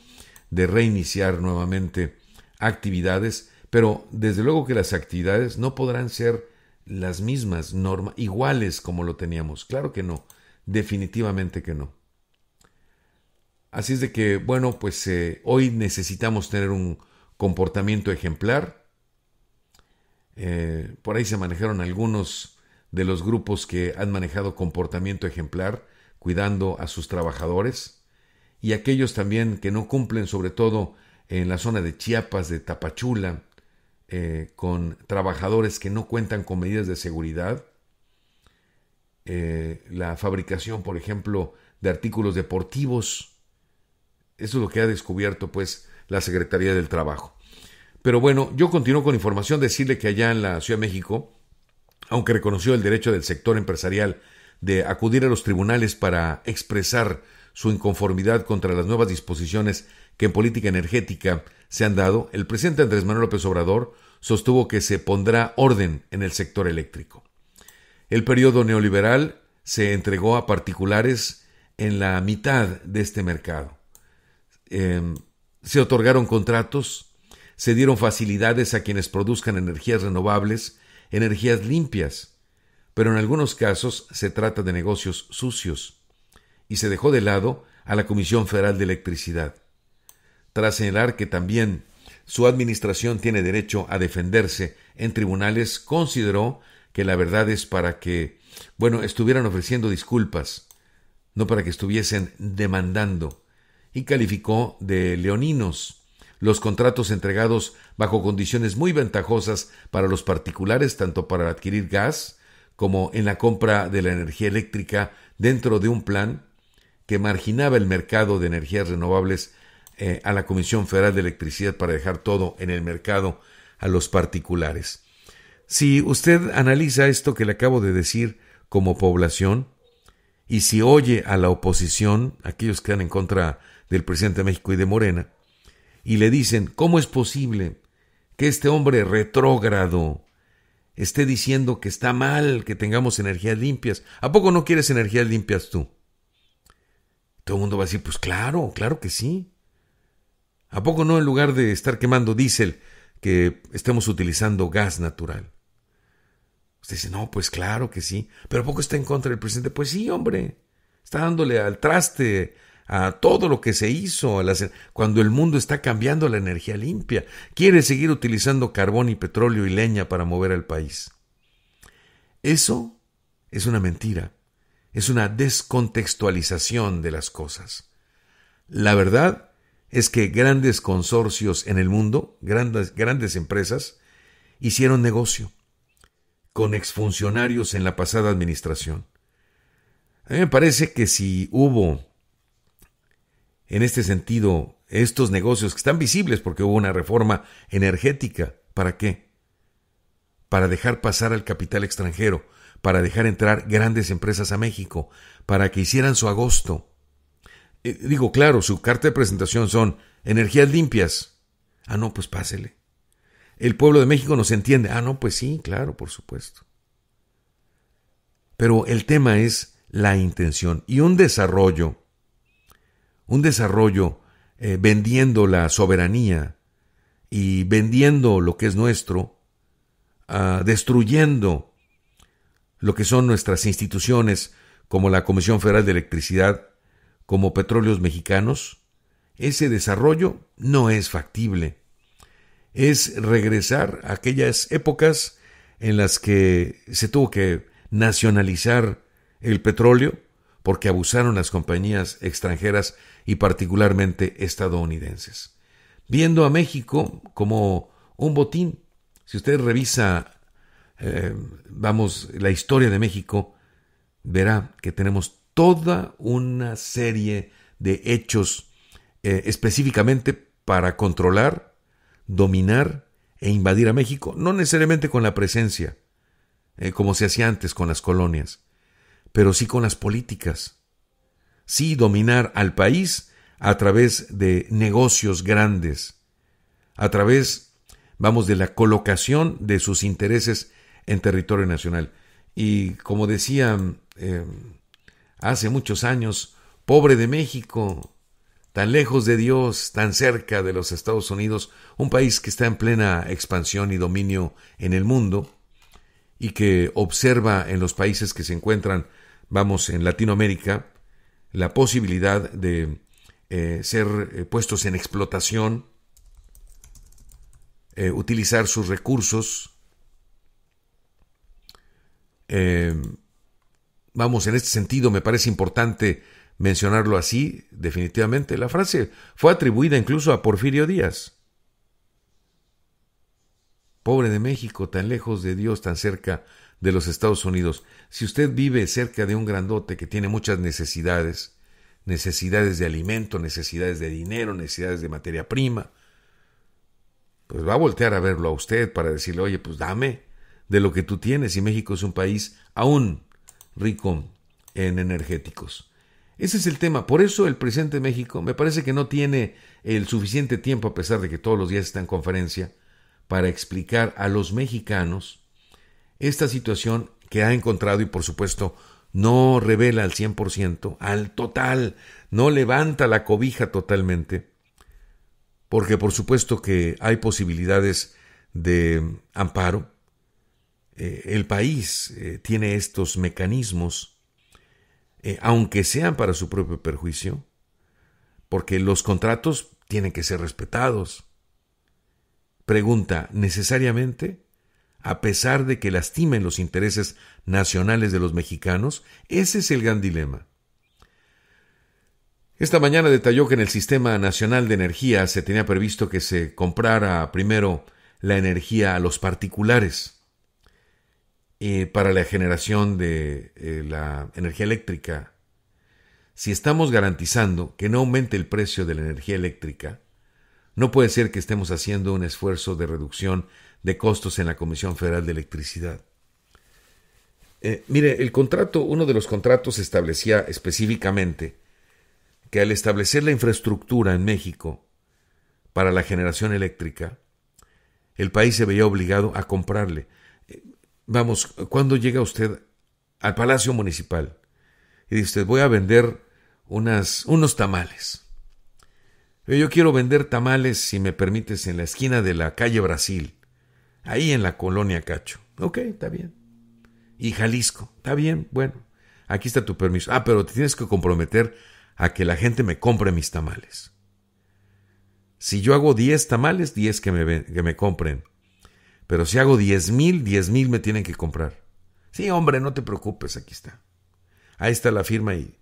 de reiniciar nuevamente actividades, pero desde luego que las actividades no podrán ser las mismas normas, iguales como lo teníamos. Claro que no, definitivamente que no. Así es de que, bueno, pues eh, hoy necesitamos tener un comportamiento ejemplar. Eh, por ahí se manejaron algunos de los grupos que han manejado comportamiento ejemplar, cuidando a sus trabajadores, y aquellos también que no cumplen, sobre todo en la zona de Chiapas, de Tapachula, eh, con trabajadores que no cuentan con medidas de seguridad, la fabricación, por ejemplo, de artículos deportivos eso es lo que ha descubierto pues la Secretaría del Trabajo. Pero bueno, yo continúo con información, decirle que allá en la Ciudad de México, aunque reconoció el derecho del sector empresarial de acudir a los tribunales para expresar su inconformidad contra las nuevas disposiciones que en política energética se han dado, el presidente Andrés Manuel López Obrador sostuvo que se pondrá orden en el sector eléctrico. El periodo neoliberal se entregó a particulares en la mitad de este mercado. Em, se otorgaron contratos, se dieron facilidades a quienes produzcan energías renovables, energías limpias, pero en algunos casos se trata de negocios sucios, y se dejó de lado a la Comisión Federal de Electricidad. Tras señalar que también su administración tiene derecho a defenderse en tribunales, consideró que la verdad es para que, bueno, estuvieran ofreciendo disculpas, no para que estuviesen demandando y calificó de leoninos los contratos entregados bajo condiciones muy ventajosas para los particulares tanto para adquirir gas como en la compra de la energía eléctrica dentro de un plan que marginaba el mercado de energías renovables eh, a la Comisión Federal de Electricidad para dejar todo en el mercado a los particulares. Si usted analiza esto que le acabo de decir como población, y si oye a la oposición, aquellos que están en contra del presidente de México y de Morena, y le dicen, ¿cómo es posible que este hombre retrógrado esté diciendo que está mal que tengamos energías limpias? ¿A poco no quieres energías limpias tú? Todo el mundo va a decir, pues claro, claro que sí. ¿A poco no en lugar de estar quemando diésel, que estemos utilizando gas natural? Usted dice, no, pues claro que sí. ¿Pero a poco está en contra del presidente? Pues sí, hombre. Está dándole al traste a todo lo que se hizo, cuando el mundo está cambiando la energía limpia, quiere seguir utilizando carbón y petróleo y leña para mover al país. Eso es una mentira, es una descontextualización de las cosas. La verdad es que grandes consorcios en el mundo, grandes, grandes empresas, hicieron negocio con exfuncionarios en la pasada administración. A mí me parece que si hubo en este sentido estos negocios que están visibles porque hubo una reforma energética. ¿Para qué? Para dejar pasar al capital extranjero, para dejar entrar grandes empresas a México, para que hicieran su agosto. Eh, digo, claro, su carta de presentación son energías limpias. Ah, no, pues pásele. El pueblo de México nos entiende. Ah, no, pues sí, claro, por supuesto. Pero el tema es la intención y un desarrollo un desarrollo eh, vendiendo la soberanía y vendiendo lo que es nuestro, ah, destruyendo lo que son nuestras instituciones como la Comisión Federal de Electricidad, como Petróleos Mexicanos, ese desarrollo no es factible. Es regresar a aquellas épocas en las que se tuvo que nacionalizar el petróleo porque abusaron las compañías extranjeras y particularmente estadounidenses, viendo a México como un botín. Si usted revisa, eh, vamos, la historia de México, verá que tenemos toda una serie de hechos eh, específicamente para controlar, dominar e invadir a México, no necesariamente con la presencia, eh, como se hacía antes con las colonias, pero sí con las políticas sí dominar al país a través de negocios grandes, a través, vamos, de la colocación de sus intereses en territorio nacional. Y como decía eh, hace muchos años, pobre de México, tan lejos de Dios, tan cerca de los Estados Unidos, un país que está en plena expansión y dominio en el mundo y que observa en los países que se encuentran, vamos, en Latinoamérica, la posibilidad de eh, ser eh, puestos en explotación, eh, utilizar sus recursos. vamos, en este sentido me parece importante mencionarlo así, definitivamente. La frase fue atribuida incluso a Porfirio Díaz. Pobre de México, tan lejos de Dios, tan cerca de los Estados Unidos. Si usted vive cerca de un grandote que tiene muchas necesidades, necesidades de alimento, necesidades de dinero, necesidades de materia prima, pues va a voltear a verlo a usted para decirle, oye, pues dame de lo que tú tienes y México es un país aún rico en energéticos. Ese es el tema. Por eso el presente México me parece que no tiene el suficiente tiempo, a pesar de que todos los días está en conferencia, para explicar a los mexicanos esta situación que ha encontrado y por supuesto no revela al 100%, al total, no levanta la cobija totalmente, porque por supuesto que hay posibilidades de amparo. Eh, el país eh, tiene estos mecanismos, eh, aunque sean para su propio perjuicio, porque los contratos tienen que ser respetados. Pregunta, ¿necesariamente? a pesar de que lastimen los intereses nacionales de los mexicanos? Ese es el gran dilema. Esta mañana detalló que en el Sistema Nacional de Energía se tenía previsto que se comprara primero la energía a los particulares eh, para la generación de eh, la energía eléctrica. Si estamos garantizando que no aumente el precio de la energía eléctrica, no puede ser que estemos haciendo un esfuerzo de reducción de costos en la Comisión Federal de Electricidad. Eh, mire, el contrato, uno de los contratos establecía específicamente que al establecer la infraestructura en México para la generación eléctrica, el país se veía obligado a comprarle. Eh, vamos, ¿cuándo llega usted al Palacio Municipal? Y dice usted, voy a vender unas, unos tamales. Yo quiero vender tamales, si me permites, en la esquina de la calle Brasil ahí en la colonia Cacho. Ok, está bien. Y Jalisco, está bien, bueno, aquí está tu permiso. Ah, pero te tienes que comprometer a que la gente me compre mis tamales. Si yo hago 10 tamales, 10 que me, que me compren. Pero si hago 10 mil, 10 mil me tienen que comprar. Sí, hombre, no te preocupes, aquí está. Ahí está la firma y,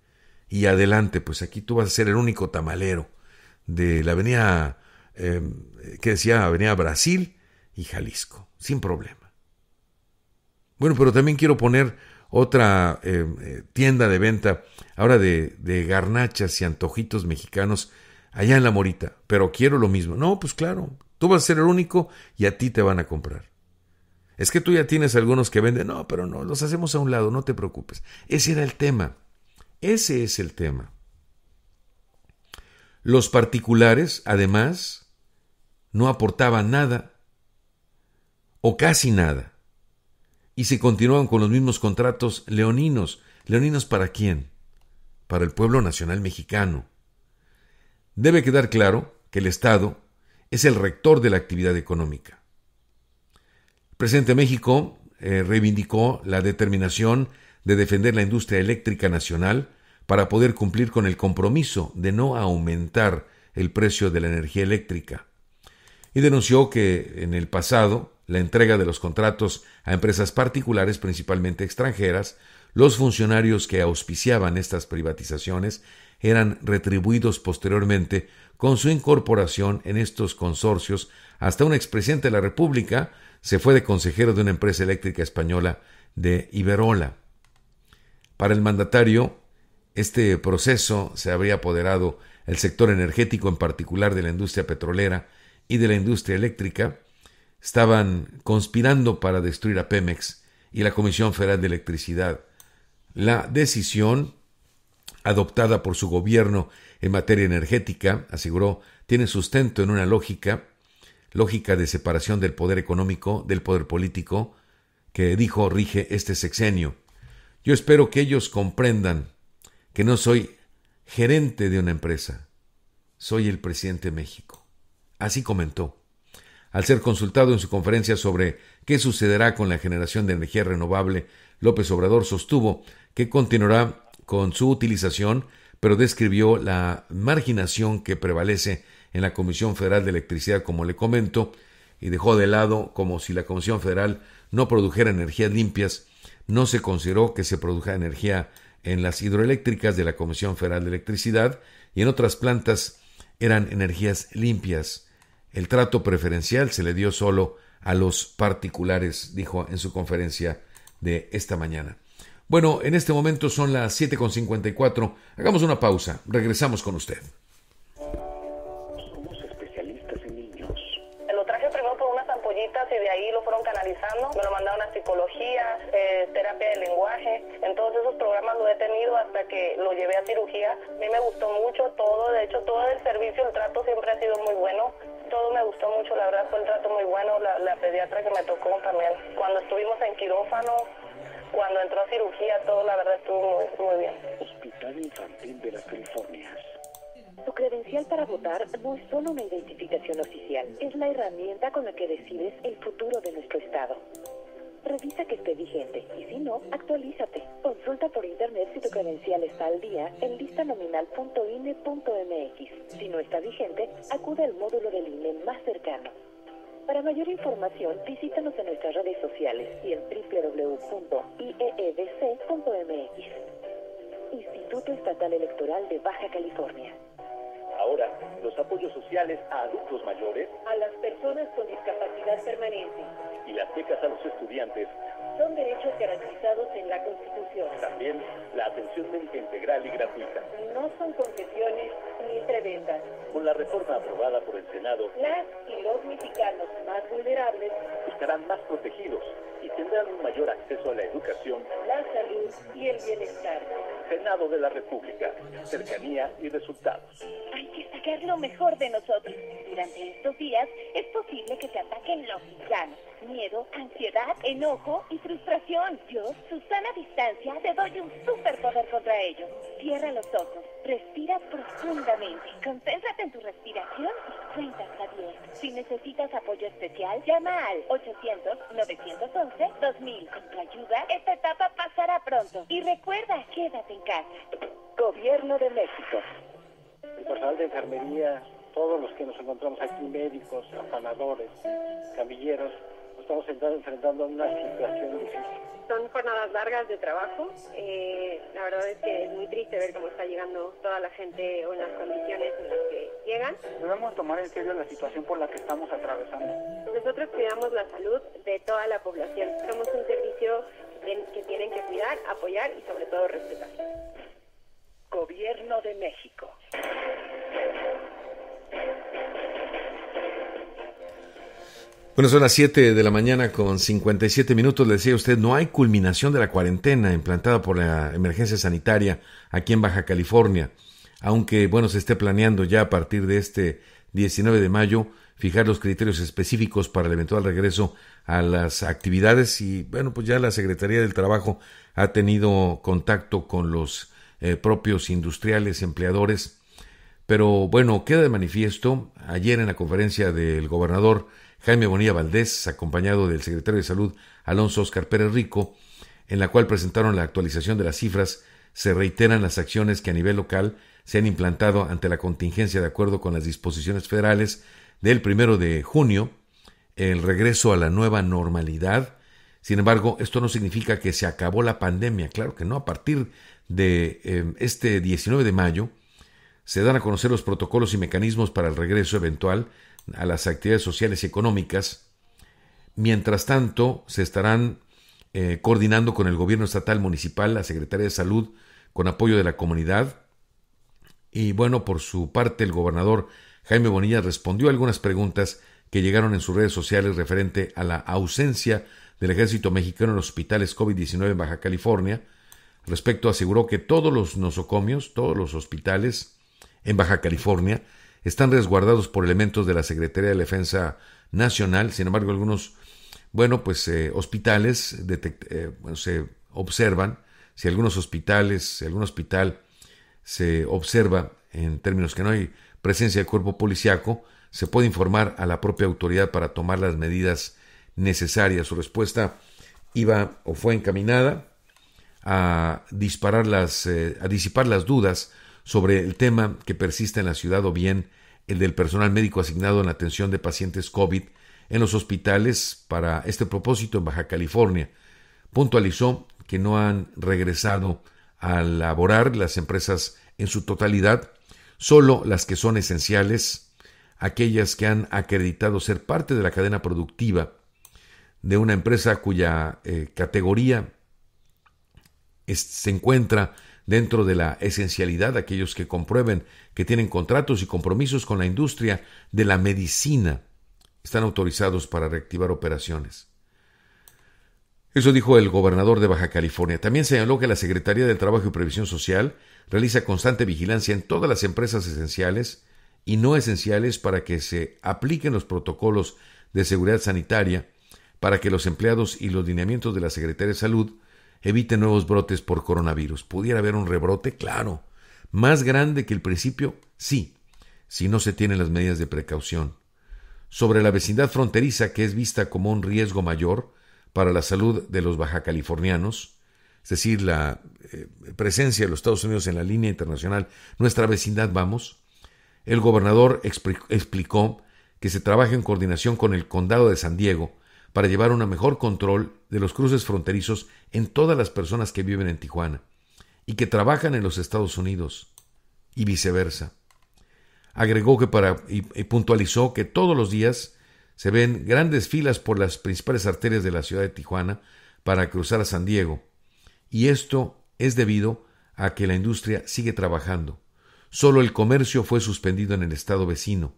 y adelante, pues aquí tú vas a ser el único tamalero de la avenida, em, ¿Qué decía, avenida Brasil, y Jalisco, sin problema. Bueno, pero también quiero poner otra eh, eh, tienda de venta, ahora de, de garnachas y antojitos mexicanos, allá en la morita, pero quiero lo mismo. No, pues claro, tú vas a ser el único y a ti te van a comprar. Es que tú ya tienes algunos que venden. No, pero no, los hacemos a un lado, no te preocupes. Ese era el tema. Ese es el tema. Los particulares, además, no aportaban nada casi nada. Y se continúan con los mismos contratos leoninos. ¿Leoninos para quién? Para el pueblo nacional mexicano. Debe quedar claro que el Estado es el rector de la actividad económica. El presidente México eh, reivindicó la determinación de defender la industria eléctrica nacional para poder cumplir con el compromiso de no aumentar el precio de la energía eléctrica. Y denunció que en el pasado la entrega de los contratos a empresas particulares, principalmente extranjeras, los funcionarios que auspiciaban estas privatizaciones eran retribuidos posteriormente con su incorporación en estos consorcios hasta un expresidente de la República se fue de consejero de una empresa eléctrica española de Iberola. Para el mandatario, este proceso se habría apoderado el sector energético en particular de la industria petrolera y de la industria eléctrica, estaban conspirando para destruir a Pemex y la Comisión Federal de Electricidad. La decisión adoptada por su gobierno en materia energética, aseguró, tiene sustento en una lógica, lógica de separación del poder económico del poder político, que dijo rige este sexenio. Yo espero que ellos comprendan que no soy gerente de una empresa, soy el presidente de México. Así comentó. Al ser consultado en su conferencia sobre qué sucederá con la generación de energía renovable, López Obrador sostuvo que continuará con su utilización, pero describió la marginación que prevalece en la Comisión Federal de Electricidad, como le comento, y dejó de lado como si la Comisión Federal no produjera energías limpias, no se consideró que se produjera energía en las hidroeléctricas de la Comisión Federal de Electricidad y en otras plantas eran energías limpias. El trato preferencial se le dio solo a los particulares, dijo en su conferencia de esta mañana. Bueno, en este momento son las 7.54. Hagamos una pausa. Regresamos con usted. Somos especialistas en niños. Lo traje primero por unas ampollitas y de ahí lo fueron canalizando psicología, eh, terapia de lenguaje. En todos esos programas lo he tenido hasta que lo llevé a cirugía. A mí me gustó mucho todo, de hecho todo el servicio, el trato siempre ha sido muy bueno. Todo me gustó mucho, la verdad fue el trato muy bueno, la, pediatra que me tocó también. Cuando estuvimos en quirófano, cuando entró a cirugía, todo la verdad estuvo muy bien. Hospital Infantil de las Californias. Tu credencial para votar no es solo una identificación oficial, es la herramienta con la que decides el futuro de nuestro Estado. Revisa que esté vigente y si no, actualízate. Consulta por internet si tu credencial está al día en listanominal.ine.mx. Si no está vigente, acude al módulo del INE más cercano. Para mayor información, visítanos en nuestras redes sociales y en www.ieedc.mx. Instituto Estatal Electoral de Baja California ahora los apoyos sociales a adultos mayores, a las personas con discapacidad permanente y las becas a los estudiantes son derechos garantizados en la Constitución. También la atención médica integral y gratuita. No son concesiones ni prebendas. Con la reforma aprobada por el Senado, las y los mexicanos más vulnerables estarán más protegidos y tendrán un mayor acceso a la educación, la salud y el bienestar. Senado de la República. Cercanía y resultados. Hay que sacar lo mejor de nosotros. Durante estos días es posible que te ataquen los villanos miedo, ansiedad, enojo y frustración. Yo, Susana Distancia, te doy un superpoder contra ellos Cierra los ojos, respira profundamente, concéntrate en tu respiración y cuenta hasta 10. Si necesitas apoyo especial, llama al 800-911-2000. Con tu ayuda, esta etapa pasará pronto. Y recuerda, quédate en casa. Gobierno de México. El personal de enfermería todos los que nos encontramos aquí, médicos, afanadores, camilleros, estamos enfrentando una situación difícil. Son jornadas largas de trabajo. Eh, la verdad es que es muy triste ver cómo está llegando toda la gente o las condiciones en las que llegan. Debemos tomar en serio la situación por la que estamos atravesando. Nosotros cuidamos la salud de toda la población. Somos un servicio que tienen que cuidar, apoyar y sobre todo respetar. Gobierno de México. Bueno, son las 7 de la mañana con 57 minutos. Le decía usted, no hay culminación de la cuarentena implantada por la emergencia sanitaria aquí en Baja California, aunque, bueno, se esté planeando ya a partir de este 19 de mayo fijar los criterios específicos para el eventual regreso a las actividades y, bueno, pues ya la Secretaría del Trabajo ha tenido contacto con los eh, propios industriales, empleadores, pero bueno, queda de manifiesto ayer en la conferencia del gobernador, Jaime Bonilla Valdés, acompañado del secretario de Salud Alonso Oscar Pérez Rico, en la cual presentaron la actualización de las cifras, se reiteran las acciones que a nivel local se han implantado ante la contingencia de acuerdo con las disposiciones federales del primero de junio, el regreso a la nueva normalidad. Sin embargo, esto no significa que se acabó la pandemia, claro que no, a partir de eh, este 19 de mayo se dan a conocer los protocolos y mecanismos para el regreso eventual a las actividades sociales y económicas. Mientras tanto, se estarán eh, coordinando con el gobierno estatal municipal, la Secretaría de Salud, con apoyo de la comunidad. Y bueno, por su parte, el gobernador Jaime Bonilla respondió algunas preguntas que llegaron en sus redes sociales referente a la ausencia del ejército mexicano en los hospitales COVID-19 en Baja California. respecto, aseguró que todos los nosocomios, todos los hospitales en Baja California están resguardados por elementos de la Secretaría de Defensa Nacional. Sin embargo, algunos, bueno, pues eh, hospitales eh, se observan. Si algunos hospitales, si algún hospital se observa en términos que no hay presencia de cuerpo policiaco, se puede informar a la propia autoridad para tomar las medidas necesarias. Su respuesta iba o fue encaminada a disparar las, eh, a disipar las dudas sobre el tema que persiste en la ciudad o bien el del personal médico asignado en la atención de pacientes COVID en los hospitales para este propósito en Baja California. Puntualizó que no han regresado a laborar las empresas en su totalidad, solo las que son esenciales, aquellas que han acreditado ser parte de la cadena productiva de una empresa cuya eh, categoría se encuentra dentro de la esencialidad aquellos que comprueben que tienen contratos y compromisos con la industria de la medicina. Están autorizados para reactivar operaciones. Eso dijo el gobernador de Baja California. También señaló que la Secretaría de Trabajo y Previsión Social realiza constante vigilancia en todas las empresas esenciales y no esenciales para que se apliquen los protocolos de seguridad sanitaria para que los empleados y los lineamientos de la Secretaría de Salud evite nuevos brotes por coronavirus. ¿Pudiera haber un rebrote? Claro. ¿Más grande que el principio? Sí, si no se tienen las medidas de precaución. Sobre la vecindad fronteriza, que es vista como un riesgo mayor para la salud de los bajacalifornianos, es decir, la eh, presencia de los Estados Unidos en la línea internacional, nuestra vecindad, vamos, el gobernador explicó que se trabaja en coordinación con el condado de San Diego para llevar un mejor control de los cruces fronterizos en todas las personas que viven en Tijuana y que trabajan en los Estados Unidos y viceversa. Agregó que para y, puntualizó que todos los días se ven grandes filas por las principales arterias de la ciudad de Tijuana para cruzar a San Diego, y esto es debido a que la industria sigue trabajando. Solo el comercio fue suspendido en el estado vecino,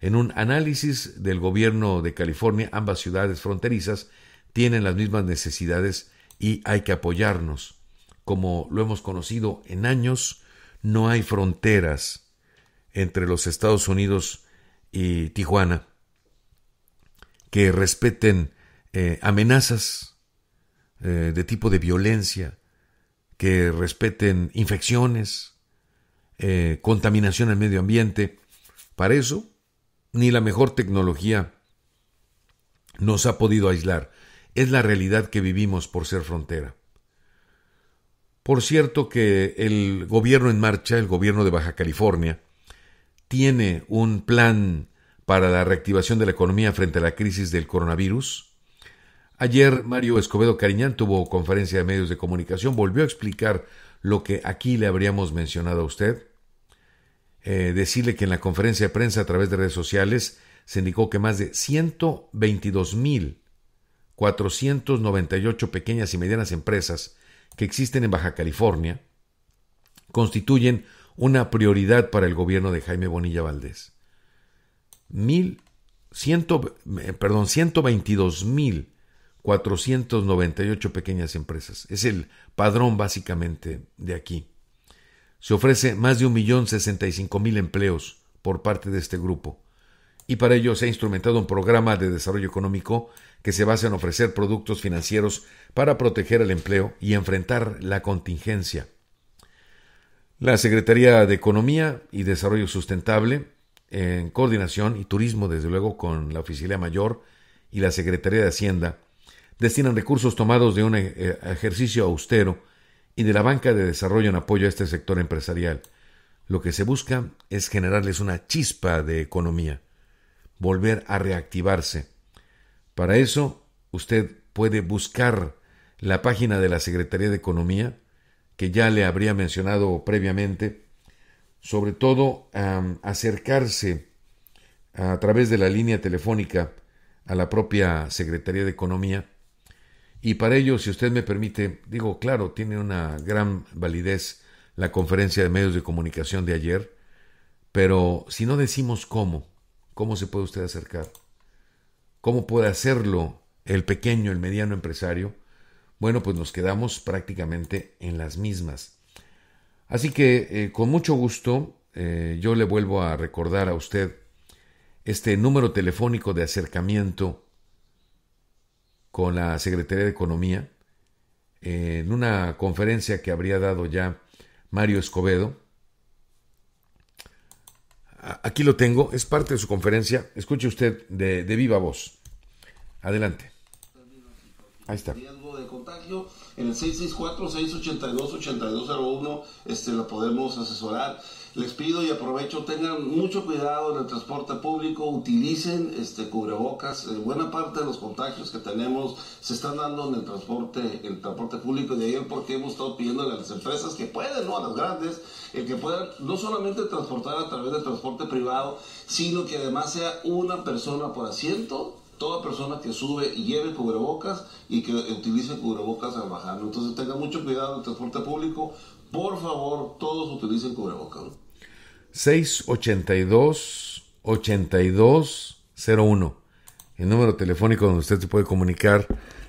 en un análisis del gobierno de California, ambas ciudades fronterizas tienen las mismas necesidades y hay que apoyarnos. Como lo hemos conocido en años, no hay fronteras entre los Estados Unidos y Tijuana que respeten eh, amenazas eh, de tipo de violencia, que respeten infecciones, eh, contaminación al medio ambiente. Para eso ni la mejor tecnología nos ha podido aislar. Es la realidad que vivimos por ser frontera. Por cierto que el gobierno en marcha, el gobierno de Baja California, tiene un plan para la reactivación de la economía frente a la crisis del coronavirus. Ayer Mario Escobedo Cariñán tuvo conferencia de medios de comunicación, volvió a explicar lo que aquí le habríamos mencionado a usted. Eh, decirle que en la conferencia de prensa a través de redes sociales se indicó que más de 122.498 pequeñas y medianas empresas que existen en Baja California constituyen una prioridad para el gobierno de Jaime Bonilla Valdés. Mil, ciento, eh, perdón, 122.498 pequeñas empresas. Es el padrón básicamente de aquí. Se ofrece más de 1.065.000 empleos por parte de este grupo, y para ello se ha instrumentado un programa de desarrollo económico que se basa en ofrecer productos financieros para proteger el empleo y enfrentar la contingencia. La Secretaría de Economía y Desarrollo Sustentable, en coordinación y turismo, desde luego, con la Oficina Mayor y la Secretaría de Hacienda, destinan recursos tomados de un eh, ejercicio austero y de la banca de desarrollo en apoyo a este sector empresarial. Lo que se busca es generarles una chispa de economía, volver a reactivarse. Para eso, usted puede buscar la página de la Secretaría de Economía, que ya le habría mencionado previamente, sobre todo acercarse a través de la línea telefónica a la propia Secretaría de Economía y para ello, si usted me permite, digo, claro, tiene una gran validez la conferencia de medios de comunicación de ayer, pero si no decimos cómo, ¿cómo se puede usted acercar? ¿Cómo puede hacerlo el pequeño, el mediano empresario? Bueno, pues nos quedamos prácticamente en las mismas. Así que eh, con mucho gusto eh, yo le vuelvo a recordar a usted este número telefónico de acercamiento con la Secretaría de Economía en una conferencia que habría dado ya Mario Escobedo. Aquí lo tengo, es parte de su conferencia. Escuche usted de, viva voz. Adelante. Ahí está en el 664-682-8201 este, la podemos asesorar. Les pido y aprovecho, tengan mucho cuidado en el transporte público, utilicen este, cubrebocas. buena parte de los contagios que tenemos se están dando en el transporte, el transporte público. De ayer porque hemos estado pidiendo a las empresas que pueden, no a las grandes, el que puedan no solamente transportar a través del transporte privado, sino que además sea una persona por asiento toda persona que sube y lleve cubrebocas y que utilice cubrebocas al bajar. Entonces tenga mucho cuidado en el transporte público. Por favor, todos utilicen cubrebocas. 682-8201. El número telefónico donde usted se puede comunicar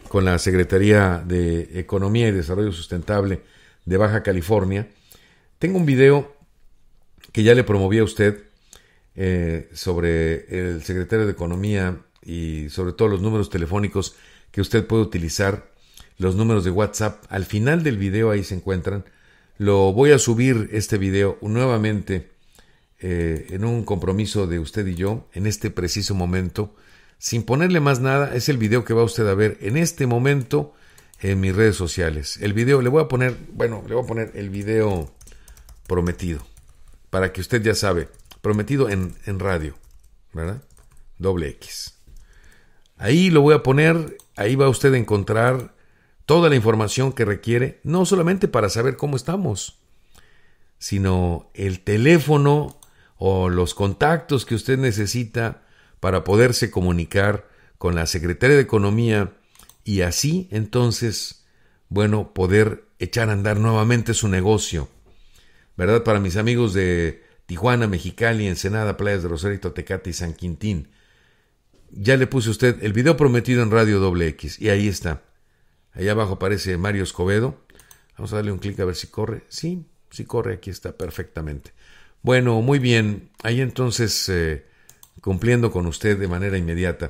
con la Secretaría de Economía y Desarrollo Sustentable de Baja California. Tengo un video que ya le promoví a usted eh, sobre el secretario de Economía y sobre todo los números telefónicos que usted puede utilizar, los números de WhatsApp. Al final del video ahí se encuentran. Lo voy a subir este video nuevamente eh, en un compromiso de usted y yo en este preciso momento. Sin ponerle más nada, es el video que va usted a ver en este momento en mis redes sociales. El video, le voy a poner, bueno, le voy a poner el video prometido. Para que usted ya sabe, prometido en, en radio, ¿verdad? Doble X. Ahí lo voy a poner, ahí va usted a encontrar toda la información que requiere, no solamente para saber cómo estamos, sino el teléfono o los contactos que usted necesita para poderse comunicar con la Secretaría de Economía y así entonces, bueno, poder echar a andar nuevamente su negocio. ¿Verdad? Para mis amigos de Tijuana, Mexicali, Ensenada, Playas de Rosario, Tecate y San Quintín. Ya le puse usted el video prometido en Radio X. Y ahí está. Allá abajo aparece Mario Escobedo. Vamos a darle un clic a ver si corre. Sí, sí corre. Aquí está perfectamente. Bueno, muy bien. Ahí entonces eh, cumpliendo con usted de manera inmediata.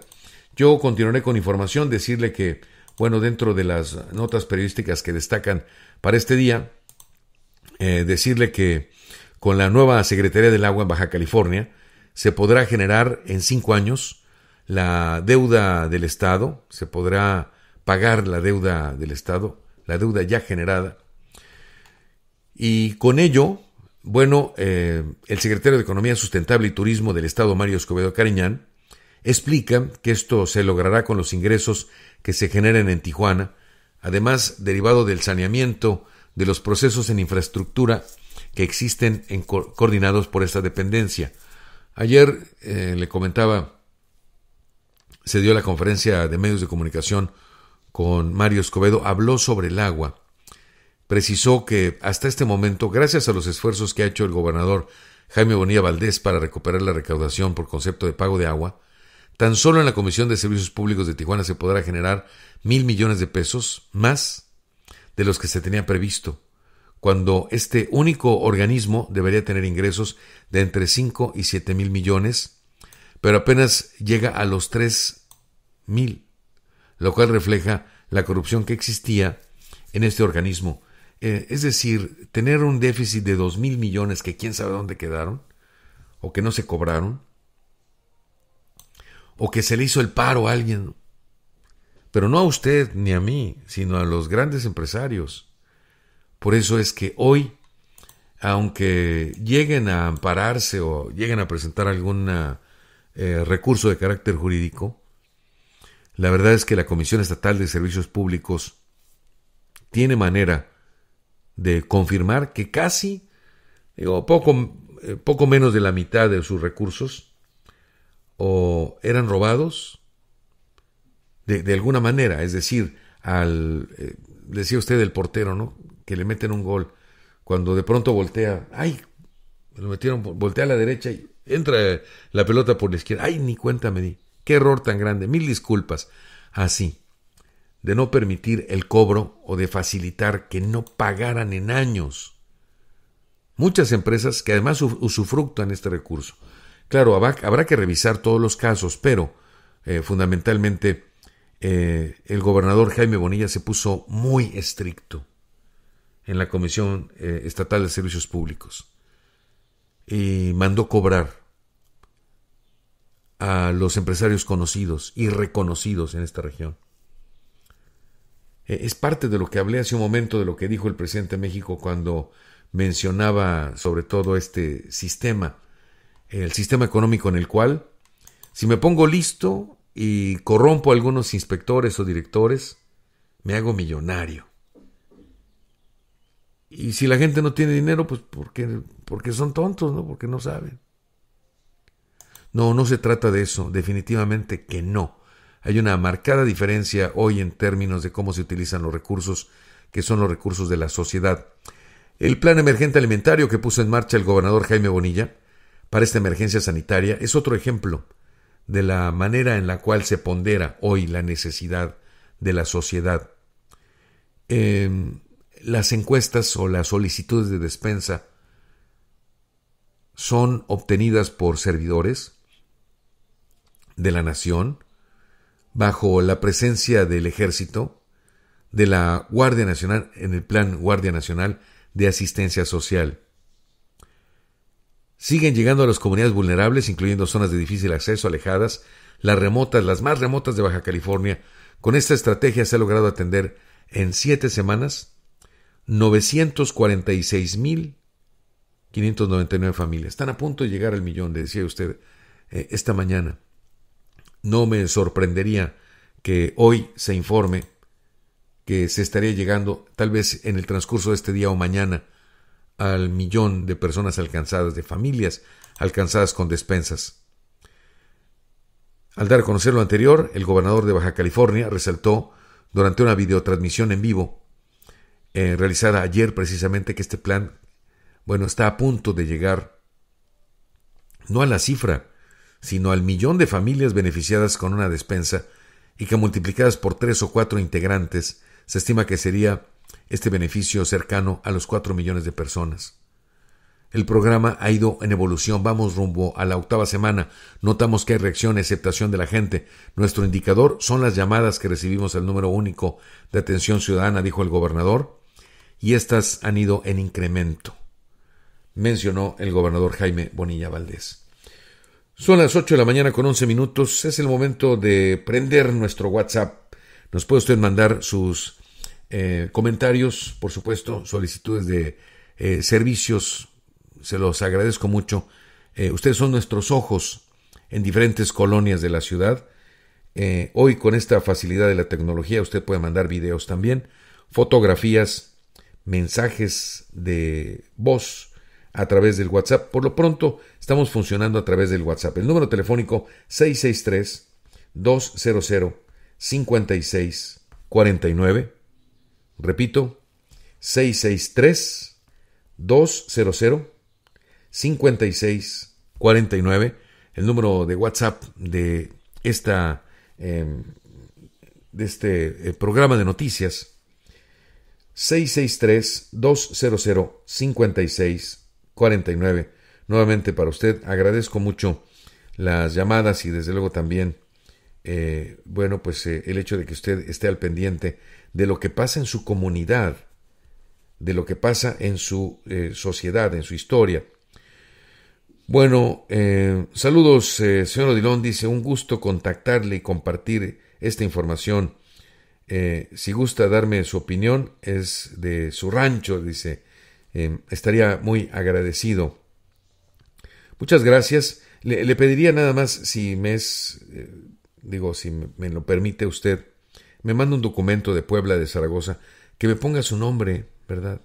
Yo continuaré con información. Decirle que, bueno, dentro de las notas periodísticas que destacan para este día, eh, decirle que con la nueva Secretaría del Agua en Baja California se podrá generar en cinco años la deuda del Estado, se podrá pagar la deuda del Estado, la deuda ya generada. Y con ello, bueno, eh, el secretario de Economía Sustentable y Turismo del Estado, Mario Escobedo Cariñán, explica que esto se logrará con los ingresos que se generen en Tijuana, además derivado del saneamiento de los procesos en infraestructura que existen coordinados por esta dependencia. Ayer eh, le comentaba se dio la conferencia de medios de comunicación con Mario Escobedo, habló sobre el agua. Precisó que hasta este momento, gracias a los esfuerzos que ha hecho el gobernador Jaime Bonilla Valdés para recuperar la recaudación por concepto de pago de agua, tan solo en la Comisión de Servicios Públicos de Tijuana se podrá generar mil millones de pesos más de los que se tenía previsto, cuando este único organismo debería tener ingresos de entre 5 y 7 mil millones pero apenas llega a los 3.000, lo cual refleja la corrupción que existía en este organismo. Eh, es decir, tener un déficit de 2.000 millones que quién sabe dónde quedaron, o que no se cobraron, o que se le hizo el paro a alguien, pero no a usted ni a mí, sino a los grandes empresarios. Por eso es que hoy, aunque lleguen a ampararse o lleguen a presentar alguna eh, recurso de carácter jurídico, la verdad es que la Comisión Estatal de Servicios Públicos tiene manera de confirmar que casi, digo, poco, eh, poco menos de la mitad de sus recursos o eran robados de, alguna manera, es decir, al, eh, decía usted el portero, ¿no? Que le meten un gol, cuando de pronto voltea, ay, lo metieron, voltea a la derecha y Entra la pelota por la izquierda. Ay, ni cuenta me di. Qué error tan grande. Mil disculpas. Así. De no permitir el cobro o de facilitar que no pagaran en años. Muchas empresas que además usufructan este recurso. Claro, habrá que revisar todos los casos, pero eh, fundamentalmente eh, el gobernador Jaime Bonilla se puso muy estricto en la Comisión eh, Estatal de Servicios Públicos y mandó cobrar a los empresarios conocidos y reconocidos en esta región. Eh, es parte de lo que hablé hace un momento de lo que dijo el presidente de México cuando mencionaba sobre todo este sistema, el sistema económico en el cual, si me pongo listo y corrompo a algunos inspectores o directores, me hago millonario. Y si la gente no tiene dinero, pues porque, porque son tontos, ¿no? Porque no saben. No, no se trata de eso, definitivamente que no. Hay una marcada diferencia hoy en términos de cómo se utilizan los recursos, que son los recursos de la sociedad. El plan emergente alimentario que puso en marcha el gobernador Jaime Bonilla para esta emergencia sanitaria es otro ejemplo de la manera en la cual se pondera hoy la necesidad de la sociedad. Em, las encuestas o las solicitudes de despensa son obtenidas por servidores, de la nación, bajo la presencia del ejército, de la Guardia Nacional, en el plan Guardia Nacional de Asistencia Social. Siguen llegando a las comunidades vulnerables, incluyendo zonas de difícil acceso, alejadas, las remotas, las más remotas de Baja California. Con esta estrategia se ha logrado atender en siete semanas 946.599 familias. Están a punto de llegar al millón, le decía usted eh, esta mañana. No me sorprendería que hoy se informe que se estaría llegando, tal vez en el transcurso de este día o mañana, al millón de personas alcanzadas, de familias alcanzadas con despensas. Al dar a conocer lo anterior, el gobernador de Baja California resaltó durante una videotransmisión en vivo eh, realizada ayer precisamente que este plan, bueno, está a punto de llegar no a la cifra sino al millón de familias beneficiadas con una despensa y que multiplicadas por tres o cuatro integrantes, se estima que sería este beneficio cercano a los cuatro millones de personas. El programa ha ido en evolución, vamos rumbo a la octava semana, notamos que hay reacción y aceptación de la gente. Nuestro indicador son las llamadas que recibimos al número único de atención ciudadana, dijo el gobernador, y estas han ido en incremento, mencionó el gobernador Jaime Bonilla Valdés. Son las 8 de la mañana con 11 minutos. Es el momento de prender nuestro WhatsApp. Nos puede usted mandar sus eh, comentarios, por supuesto, solicitudes de eh, servicios. Se los agradezco mucho. Eh, ustedes son nuestros ojos en diferentes colonias de la ciudad. hoy con esta facilidad de la tecnología usted puede mandar videos también, fotografías, mensajes de voz, a través del WhatsApp. Por lo pronto, estamos funcionando a través del WhatsApp. El número telefónico 663-200-5649. Repito, 663-200-5649. El número de WhatsApp de, esta, em, de este eh, programa de noticias. 663-200-5649. 49. Nuevamente para usted, agradezco mucho las llamadas y desde luego también, eh, bueno, pues eh, el hecho de que usted esté al pendiente de lo que pasa en su comunidad, de lo que pasa en su eh, sociedad, en su historia. Bueno, saludos, señor Odilón, dice, un gusto contactarle y compartir esta información. si gusta darme su opinión, es de su rancho, dice eh, estaría muy agradecido. Muchas gracias. Le, pediría nada más, si me es, eh, digo, si me, lo permite usted, me manda un documento de Puebla, de Zaragoza, que me ponga su nombre, ¿verdad?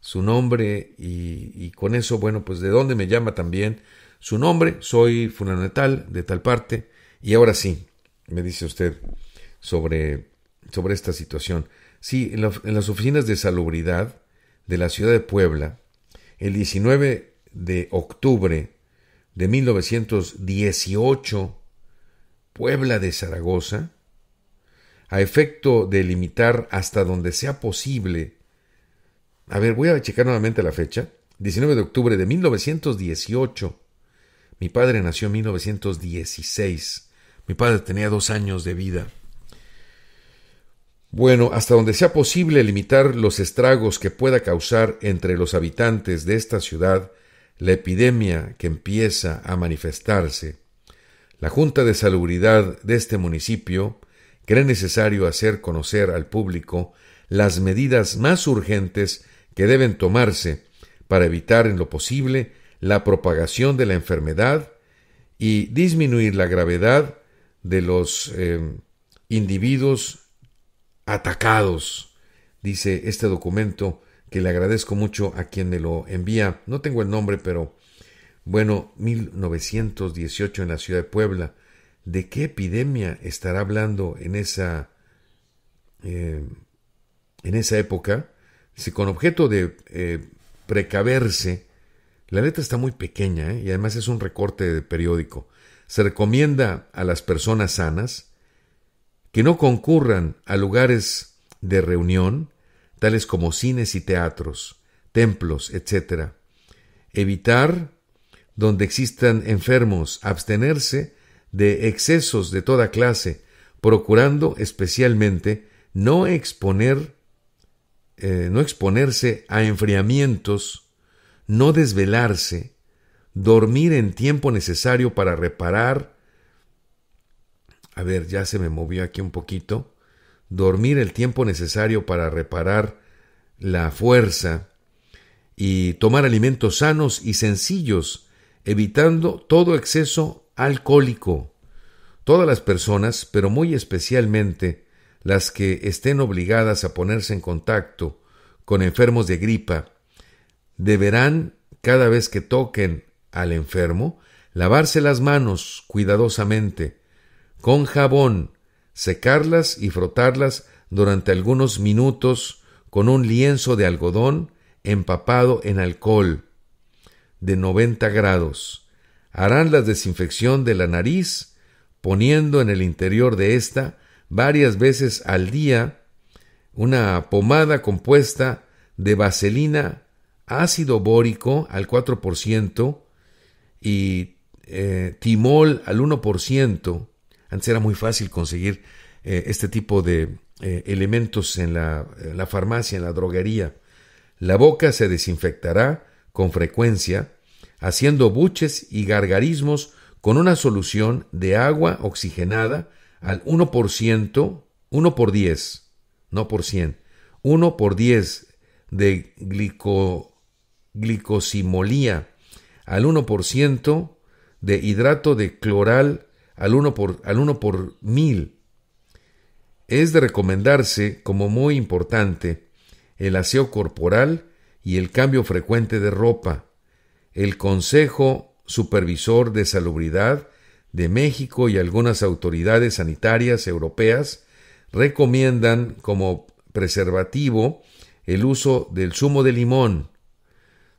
Su nombre y, y con eso, bueno, pues de dónde me llama también. Su nombre, soy funanatal de tal, parte. Y ahora sí, me dice usted sobre, sobre esta situación. Sí, en las oficinas de salubridad, de la ciudad de Puebla, el 19 de octubre de 1918, Puebla de Zaragoza, a efecto de limitar hasta donde sea posible. A ver, voy a checar nuevamente la fecha. 19 de octubre de 1918. Mi padre nació en 1916. Mi padre tenía dos años de vida. Bueno, hasta donde sea posible limitar los estragos que pueda causar entre los habitantes de esta ciudad la epidemia que empieza a manifestarse, la Junta de Salubridad de este municipio cree necesario hacer conocer al público las medidas más urgentes que deben tomarse para evitar en lo posible la propagación de la enfermedad y disminuir la gravedad de los eh, individuos atacados, dice este documento que le agradezco mucho a quien me lo envía. No tengo el nombre, pero bueno, 1918 en la ciudad de Puebla. ¿De qué epidemia estará hablando en esa eh, en esa época? Si con objeto de eh, precaverse, la letra está muy pequeña ¿eh? y además es un recorte de periódico. Se recomienda a las personas sanas que no concurran a lugares de reunión, tales como cines y teatros, templos, etc. Evitar donde existan enfermos, abstenerse de excesos de toda clase, procurando especialmente no exponer eh, no exponerse a enfriamientos, no desvelarse, dormir en tiempo necesario para reparar a ver, ya se me movió aquí un poquito. Dormir el tiempo necesario para reparar la fuerza y tomar alimentos sanos y sencillos, evitando todo exceso alcohólico. Todas las personas, pero muy especialmente las que estén obligadas a ponerse en contacto con enfermos de gripa, deberán, cada vez que toquen al enfermo, lavarse las manos cuidadosamente, con jabón, secarlas y frotarlas durante algunos minutos con un lienzo de algodón empapado en alcohol de 90 grados. Harán la desinfección de la nariz poniendo en el interior de esta varias veces al día una pomada compuesta de vaselina, ácido bórico al 4% y eh, timol al 1% antes era muy fácil conseguir eh, este tipo de eh, elementos en la, farmacia, en la droguería. La boca se desinfectará con frecuencia, haciendo buches y gargarismos con una solución de agua oxigenada al 1%, 1 por 10, no por 100, 1 por 10 de glico, glicosimolía al 1% de hidrato de cloral al 1 por, al por mil. Es de recomendarse como muy importante el aseo corporal y el cambio frecuente de ropa. El Consejo Supervisor de Salubridad de México y algunas autoridades sanitarias europeas recomiendan como preservativo el uso del zumo de limón,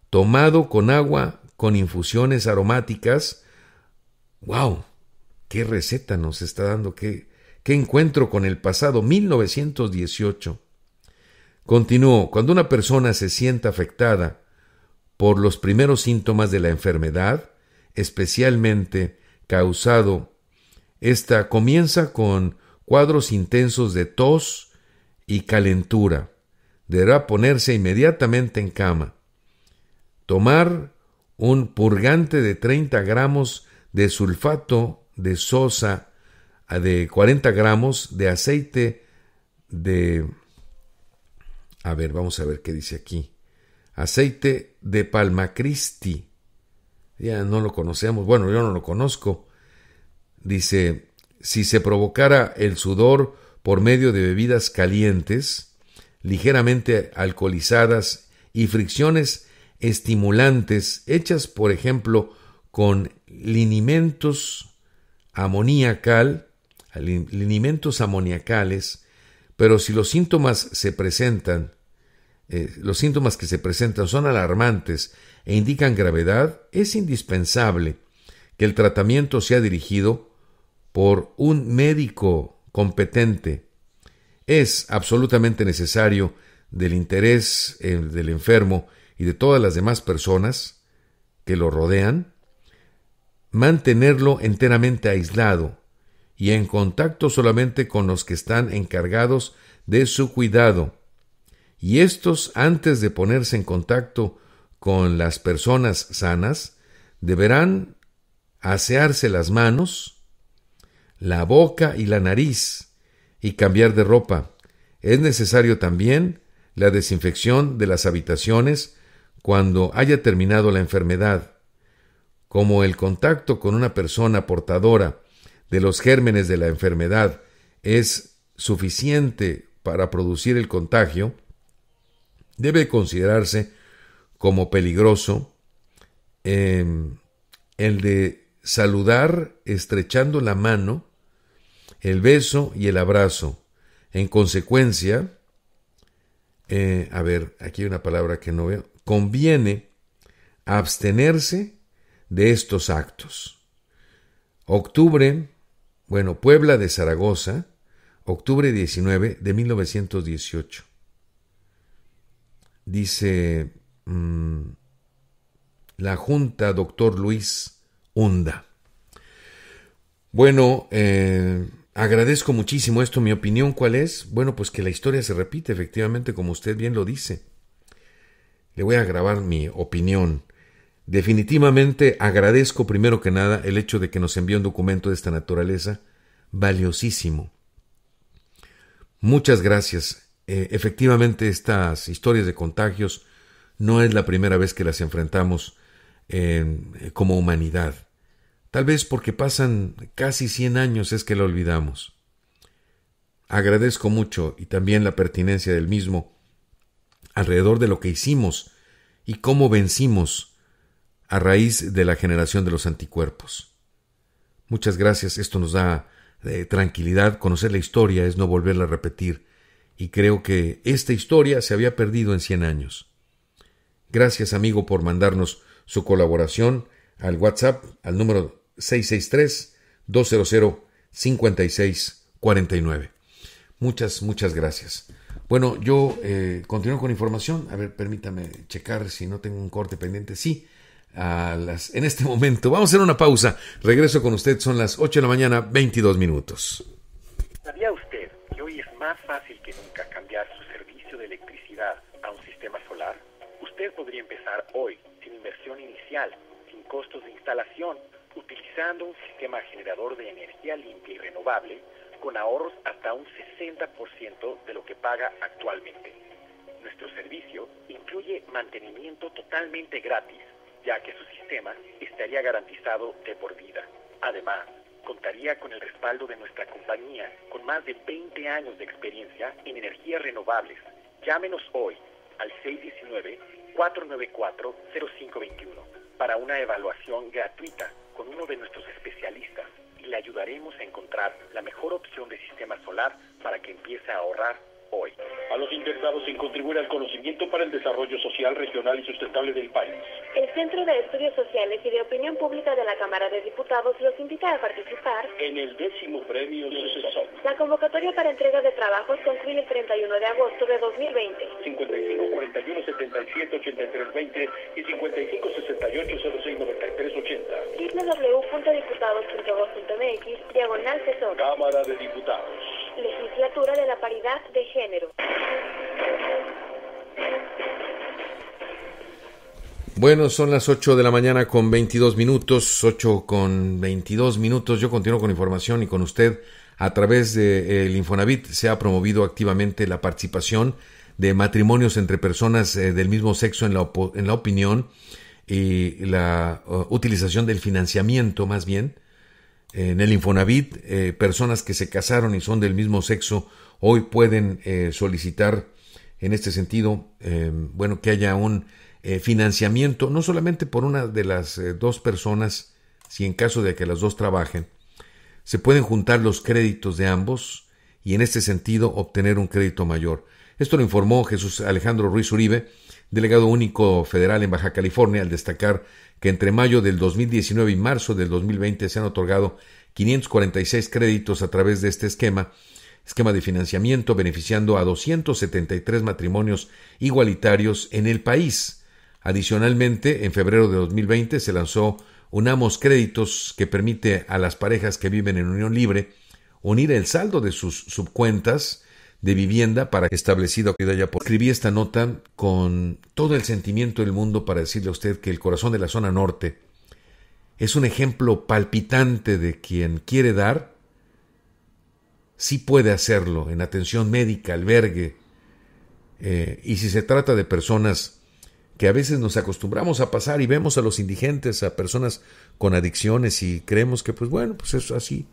tomado con agua con infusiones aromáticas. ¡Wow! ¿Qué receta nos está dando? ¿Qué, qué encuentro con el pasado? 1918. Continúo. cuando una persona se sienta afectada por los primeros síntomas de la enfermedad, especialmente causado, esta comienza con cuadros intensos de tos y calentura. Deberá ponerse inmediatamente en cama. Tomar un purgante de 30 gramos de sulfato de sosa de 40 gramos de aceite de... A ver, vamos a ver qué dice aquí. Aceite de palma cristi, Ya no lo conocemos. Bueno, yo no lo conozco. Dice, si se provocara el sudor por medio de bebidas calientes, ligeramente alcoholizadas y fricciones estimulantes hechas, por ejemplo, con linimentos amoniacal, alimentos amoniacales, pero si los síntomas se presentan, eh, los síntomas que se presentan son alarmantes e indican gravedad, es indispensable que el tratamiento sea dirigido por un médico competente. Es absolutamente necesario del interés eh, del enfermo y de todas las demás personas que lo rodean mantenerlo enteramente aislado y en contacto solamente con los que están encargados de su cuidado, y estos antes de ponerse en contacto con las personas sanas, deberán asearse las manos, la boca y la nariz, y cambiar de ropa. Es necesario también la desinfección de las habitaciones cuando haya terminado la enfermedad como el contacto con una persona portadora de los gérmenes de la enfermedad es suficiente para producir el contagio, debe considerarse como peligroso em, el de saludar estrechando la mano, el beso y el abrazo. En consecuencia, eh, a ver, aquí hay una palabra que no veo, conviene abstenerse de estos actos. Octubre, bueno, Puebla de Zaragoza, octubre 19 de 1918. Dice mm, la Junta Doctor Luis Hunda. Bueno, eh, agradezco muchísimo esto. Mi opinión, ¿cuál es? Bueno, pues que la historia se repite, efectivamente, como usted bien lo dice. Le voy a grabar mi opinión. Definitivamente agradezco primero que nada el hecho de que nos envíe un documento de esta naturaleza valiosísimo. Muchas gracias. Eh, efectivamente, estas historias de contagios no es la primera vez que las enfrentamos eh, como humanidad. Tal vez porque pasan casi 100 años es que lo olvidamos. Agradezco mucho y también la pertinencia del mismo alrededor de lo que hicimos y cómo vencimos a raíz de la generación de los anticuerpos. Muchas gracias, esto nos da eh, tranquilidad, conocer la historia es no volverla a repetir, y creo que esta historia se había perdido en cien años. Gracias amigo por mandarnos su colaboración al WhatsApp al número 663-200-5649. Muchas, muchas gracias. Bueno, yo eh, continúo con información. A ver, permítame checar si no tengo un corte pendiente. Sí, las, en este momento. Vamos a hacer una pausa. Regreso con usted, son las 8 de la mañana, 22 minutos. ¿Sabía usted que hoy es más fácil que nunca cambiar su servicio de electricidad a un sistema solar? Usted podría empezar hoy sin inversión inicial, sin costos de instalación, utilizando un sistema generador de energía limpia y renovable con ahorros hasta un 60% de lo que paga actualmente. Nuestro servicio incluye mantenimiento totalmente gratis ya que su sistema estaría garantizado de por vida. Además, contaría con el respaldo de nuestra compañía con más de 20 años de experiencia en energías renovables. Llámenos hoy al 619-494-0521 para una evaluación gratuita con uno de nuestros especialistas y le ayudaremos a encontrar la mejor opción de sistema solar para que empiece a ahorrar hoy a los interesados en contribuir al conocimiento para el desarrollo social, regional y sustentable del país. El Centro de Estudios Sociales y de Opinión Pública de la Cámara de Diputados los invita a participar en el décimo premio sucesor. La convocatoria para entrega de trabajos concluye el 31 de agosto de 2020. 55 41 y 55 68 www.diputados.gov.mx diagonal Cámara de Diputados. Legislatura de la Paridad de Género. Bueno, son las 8 de la mañana con 22 minutos, 8 con 22 minutos. Yo continúo con información y con usted. A través del de, eh, Infonavit se ha promovido activamente la participación de matrimonios entre personas eh, del mismo sexo en la, en la opinión y la uh, utilización del financiamiento, más bien, en el Infonavit, eh, personas que se casaron y son del mismo sexo, hoy pueden eh, solicitar en este sentido, eh, bueno, que haya un financiamiento, no solamente por una de las dos personas, si en caso de que las dos trabajen, se pueden juntar los créditos de ambos y en este sentido obtener un crédito mayor. Esto lo informó Jesús Alejandro Ruiz Uribe, delegado único federal en Baja California, al destacar que entre mayo del 2019 y marzo del 2020 se han otorgado 546 créditos a través de este esquema, esquema de financiamiento beneficiando a 273 matrimonios igualitarios en el país. Adicionalmente, en febrero de 2020 se lanzó Unamos Créditos que permite a las parejas que viven en unión libre unir el saldo de sus subcuentas de vivienda para establecido que allá Escribí esta nota con todo el sentimiento del mundo para decirle a usted que el corazón de la zona norte es un ejemplo palpitante de quien quiere dar, si puede hacerlo en atención médica, albergue, eh, y si se trata de personas que a veces nos acostumbramos a pasar y vemos a los indigentes, a personas con adicciones y creemos que pues bueno, pues es así,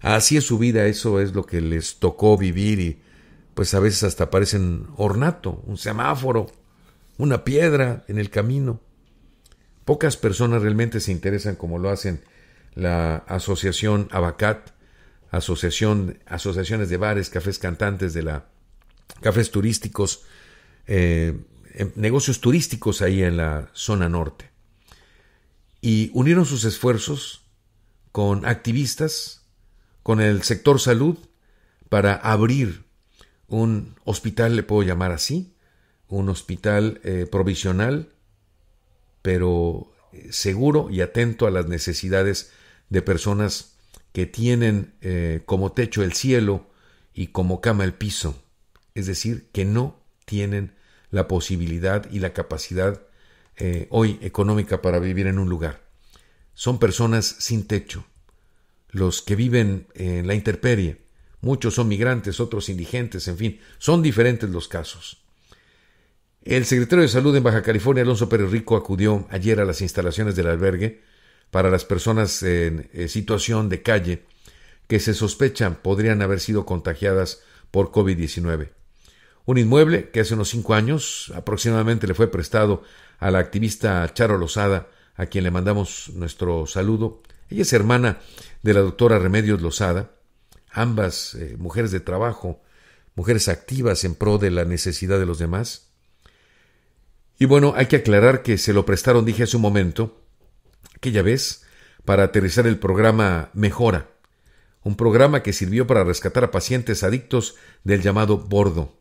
así es su vida, eso es lo que les tocó vivir y pues a veces hasta aparecen ornato, un semáforo, una piedra en el camino. Pocas personas realmente se interesan como lo hacen la asociación Abacat, asociación, asociaciones de bares, cafés cantantes de la cafés turísticos, eh, em, negocios turísticos ahí en la zona norte. Y unieron sus esfuerzos con activistas, con el sector salud, para abrir un hospital, le puedo llamar así, un hospital eh, provisional, pero eh, seguro y atento a las necesidades de personas que tienen eh, como techo el cielo y como cama el piso, es decir, que no tienen la posibilidad y la capacidad hoy económica para vivir en un lugar. Son personas sin techo, los que viven en la intemperie, Muchos son migrantes, otros indigentes, en fin, son diferentes los casos. El secretario de Salud en Baja California, Alonso Pérez Rico, acudió ayer a las instalaciones del albergue para las personas en eh, situación de calle que se sospechan podrían haber sido contagiadas por COVID-19. Un inmueble que hace unos cinco años aproximadamente le fue prestado a la activista Charo Lozada, a quien le mandamos nuestro saludo. Ella es hermana de la doctora Remedios Lozada, ambas eh, mujeres de trabajo, mujeres activas en pro de la necesidad de los demás. Y bueno, hay que aclarar que se lo prestaron, dije hace un momento, aquella vez, para aterrizar el programa Mejora, un programa que sirvió para rescatar a pacientes adictos del llamado bordo.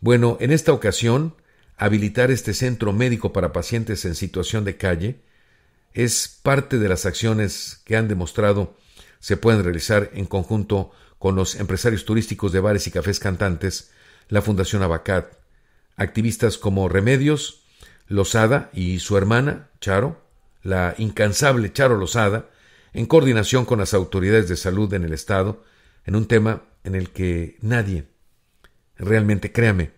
Bueno, en esta ocasión, habilitar este centro médico para pacientes en situación de calle es parte de las acciones que han demostrado se pueden realizar en conjunto con los empresarios turísticos de bares y cafés cantantes, la Fundación Abacat, activistas como Remedios, Lozada y su hermana, Charo, la incansable Charo Lozada, en coordinación con las autoridades de salud en el Estado, en un tema en el que nadie, realmente créame,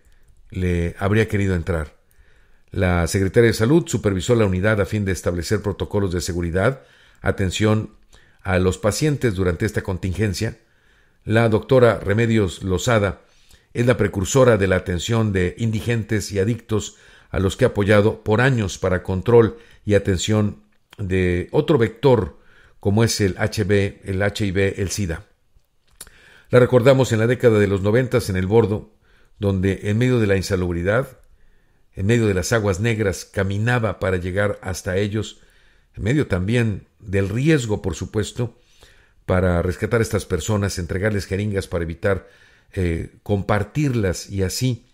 le habría querido entrar. La secretaria de Salud supervisó la unidad a fin de establecer protocolos de seguridad, atención a los pacientes durante esta contingencia, la doctora Remedios Lozada es la precursora de la atención de indigentes y adictos a los que ha apoyado por años para control y atención de otro vector como es el HB, el HIV, el SIDA. La recordamos en la década de los noventas en el Bordo, donde en medio de la insalubridad, en medio de las aguas negras, caminaba para llegar hasta ellos medio también del riesgo, por supuesto, para rescatar a estas personas, entregarles jeringas para evitar eh, compartirlas y así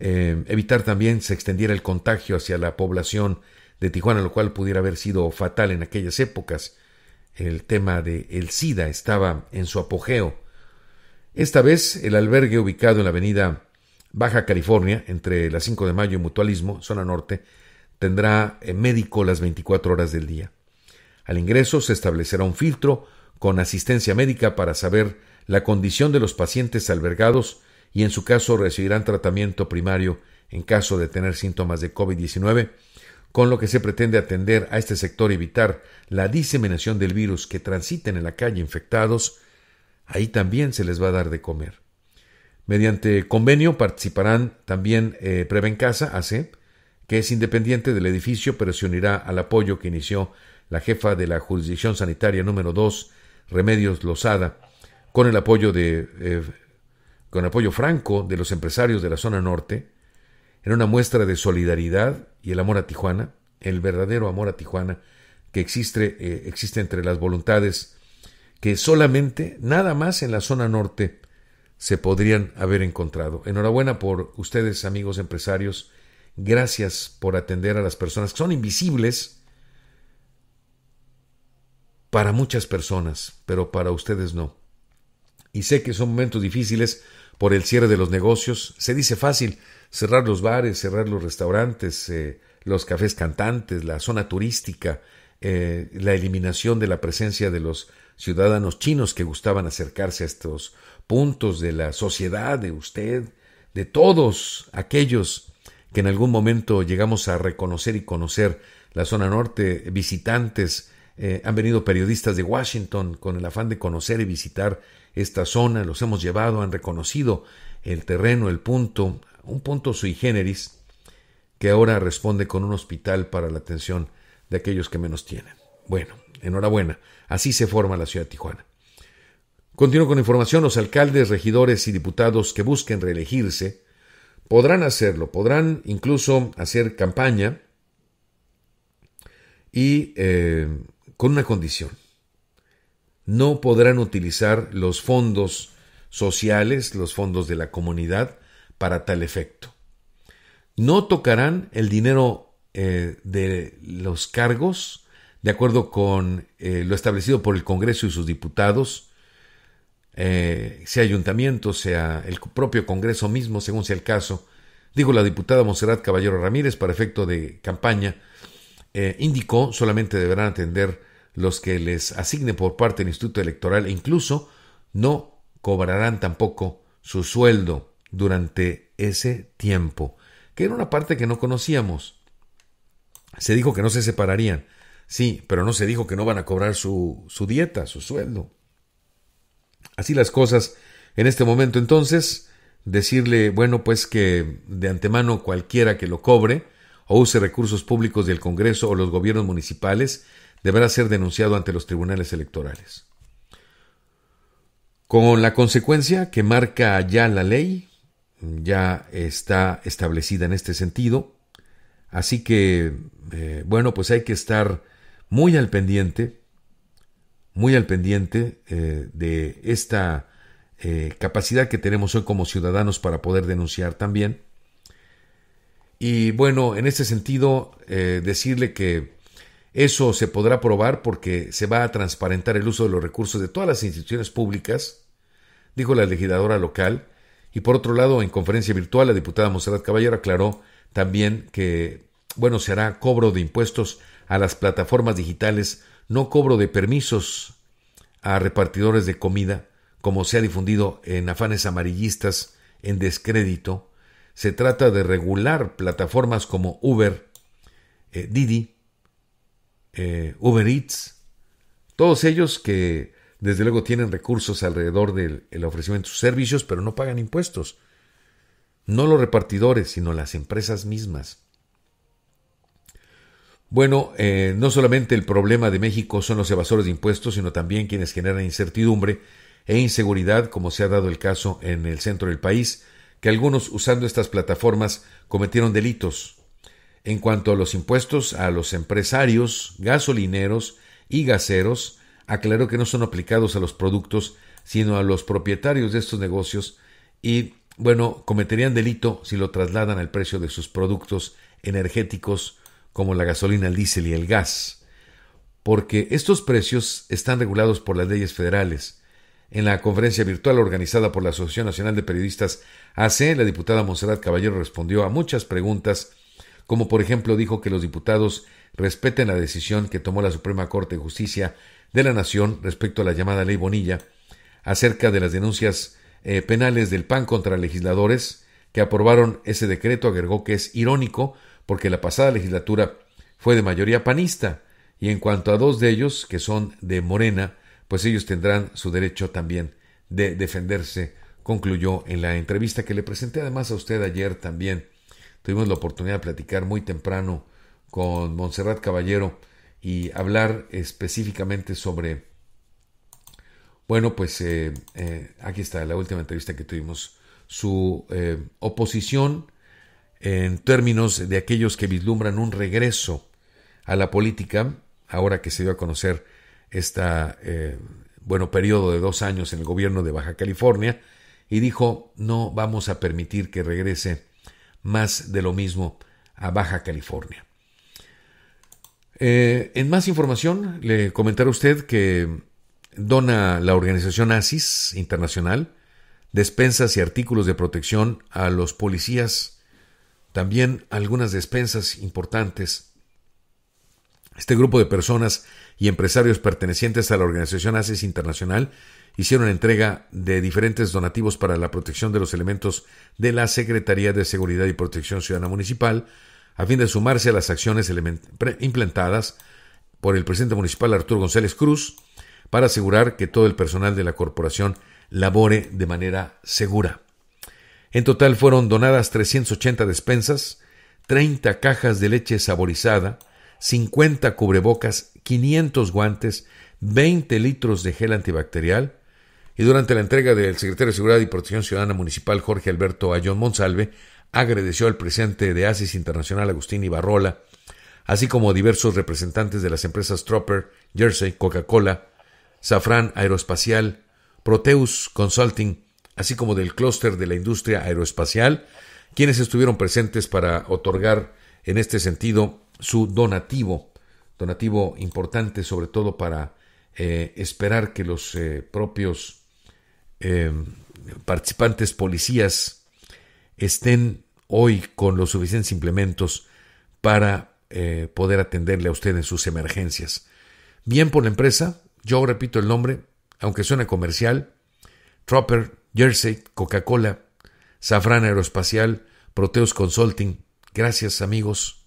eh, evitar también se extendiera el contagio hacia la población de Tijuana, lo cual pudiera haber sido fatal en aquellas épocas. El tema de el SIDA estaba en su apogeo. Esta vez el albergue ubicado en la avenida Baja California, entre la cinco de Mayo y Mutualismo, zona norte, tendrá eh, médico las 24 horas del día. Al ingreso se establecerá un filtro con asistencia médica para saber la condición de los pacientes albergados y en su caso recibirán tratamiento primario en caso de tener síntomas de COVID-19, con lo que se pretende atender a este sector y evitar la diseminación del virus que transiten en la calle infectados, ahí también se les va a dar de comer. Mediante convenio participarán también eh, Preven Casa, ACEP, que es independiente del edificio, pero se unirá al apoyo que inició la jefa de la Jurisdicción Sanitaria número 2, Remedios Lozada, con el apoyo de eh, con apoyo franco de los empresarios de la zona norte, en una muestra de solidaridad y el amor a Tijuana, el verdadero amor a Tijuana que existe, eh, existe entre las voluntades que solamente, nada más en la zona norte, se podrían haber encontrado. Enhorabuena por ustedes, amigos empresarios, Gracias por atender a las personas que son invisibles para muchas personas, pero para ustedes no. Y sé que son momentos difíciles por el cierre de los negocios. Se dice fácil cerrar los bares, cerrar los restaurantes, eh, los cafés cantantes, la zona turística, eh, la eliminación de la presencia de los ciudadanos chinos que gustaban acercarse a estos puntos de la sociedad, de usted, de todos aquellos que en algún momento llegamos a reconocer y conocer la zona norte, visitantes, eh, han venido periodistas de Washington con el afán de conocer y visitar esta zona, los hemos llevado, han reconocido el terreno, el punto, un punto sui generis, que ahora responde con un hospital para la atención de aquellos que menos tienen. Bueno, enhorabuena, así se forma la ciudad de Tijuana. Continúo con información, los alcaldes, regidores y diputados que busquen reelegirse podrán hacerlo, podrán incluso hacer campaña y eh, con una condición. No podrán utilizar los fondos sociales, los fondos de la comunidad, para tal efecto. No tocarán el dinero eh, de los cargos, de acuerdo con eh, lo establecido por el Congreso y sus diputados, eh, sea ayuntamiento, sea el propio Congreso mismo, según sea el caso, digo la diputada Monserrat Caballero Ramírez, para efecto de campaña, eh, indicó solamente deberán atender los que les asigne por parte del Instituto Electoral e incluso no cobrarán tampoco su sueldo durante ese tiempo, que era una parte que no conocíamos. Se dijo que no se separarían, sí, pero no se dijo que no van a cobrar su dieta, su sueldo. Así las cosas en este momento entonces, decirle, bueno, pues que de antemano cualquiera que lo cobre o use recursos públicos del Congreso o los gobiernos municipales deberá ser denunciado ante los tribunales electorales. Con la consecuencia que marca ya la ley, ya está establecida en este sentido, así que, eh, bueno, pues hay que estar muy al pendiente muy al pendiente eh, de esta eh, capacidad que tenemos hoy como ciudadanos para poder denunciar también. Y bueno, en este sentido, eh, decirle que eso se podrá probar porque se va a transparentar el uso de los recursos de todas las instituciones públicas, dijo la legisladora local, y por otro lado, en conferencia virtual, la diputada Monserrat Caballero aclaró también que, bueno, se hará cobro de impuestos a las plataformas digitales no cobro de permisos a repartidores de comida, como se ha difundido en afanes amarillistas en descrédito. Se trata de regular plataformas como Uber, eh, Didi, eh, Uber Eats, todos ellos que desde luego tienen recursos alrededor del ofrecimiento de sus servicios, pero no pagan impuestos. No los repartidores, sino las empresas mismas. Bueno, eh, no solamente el problema de México son los evasores de impuestos, sino también quienes generan incertidumbre e inseguridad, como se ha dado el caso en el centro del país, que algunos usando estas plataformas cometieron delitos. En cuanto a los impuestos a los empresarios, gasolineros y gaseros, aclaró que no son aplicados a los productos, sino a los propietarios de estos negocios y, bueno, cometerían delito si lo trasladan al precio de sus productos energéticos como la gasolina, el diésel y el gas, porque estos precios están regulados por las leyes federales. En la conferencia virtual organizada por la Asociación Nacional de Periodistas AC, la diputada Monserrat Caballero respondió a muchas preguntas, como por ejemplo dijo que los diputados respeten la decisión que tomó la Suprema Corte de Justicia de la Nación respecto a la llamada Ley Bonilla acerca de las denuncias eh, penales del PAN contra legisladores que aprobaron ese decreto, agregó que es irónico porque la pasada legislatura fue de mayoría panista, y en cuanto a dos de ellos, que son de Morena, pues ellos tendrán su derecho también de defenderse, concluyó en la entrevista que le presenté además a usted ayer también. Tuvimos la oportunidad de platicar muy temprano con Montserrat Caballero y hablar específicamente sobre... Bueno, pues eh, eh, aquí está la última entrevista que tuvimos. Su eh, oposición en términos de aquellos que vislumbran un regreso a la política, ahora que se dio a conocer este bueno, periodo de dos años en el gobierno de Baja California, y dijo, no vamos a permitir que regrese más de lo mismo a Baja California. Eh, en más información, le comentaré usted que dona la organización ASIS Internacional despensas y artículos de protección a los policías también algunas despensas importantes. Este grupo de personas y empresarios pertenecientes a la organización ACES Internacional hicieron entrega de diferentes donativos para la protección de los elementos de la Secretaría de Seguridad y Protección Ciudadana Municipal, a fin de sumarse a las acciones implantadas por el presidente municipal Arturo González Cruz para asegurar que todo el personal de la corporación labore de manera segura. En total fueron donadas 380 despensas, 30 cajas de leche saborizada, 50 cubrebocas, 500 guantes, 20 litros de gel antibacterial, y durante la entrega del secretario de Seguridad y Protección Ciudadana Municipal Jorge Alberto Ayón Monsalve, agradeció al presidente de ASIS Internacional Agustín Ibarrola, así como a diversos representantes de las empresas Tropper, Jersey, Coca-Cola, Safran Aeroespacial, Proteus Consulting, así como del clúster de la industria aeroespacial, quienes estuvieron presentes para otorgar en este sentido su donativo, donativo importante sobre todo para eh, esperar que los eh, propios eh, participantes policías estén hoy con los suficientes implementos para poder atenderle a usted en sus emergencias. Bien por la empresa, yo repito el nombre, aunque suene comercial, Tropper Jersey, Coca-Cola, Safran Aeroespacial, Proteus Consulting. Gracias, amigos.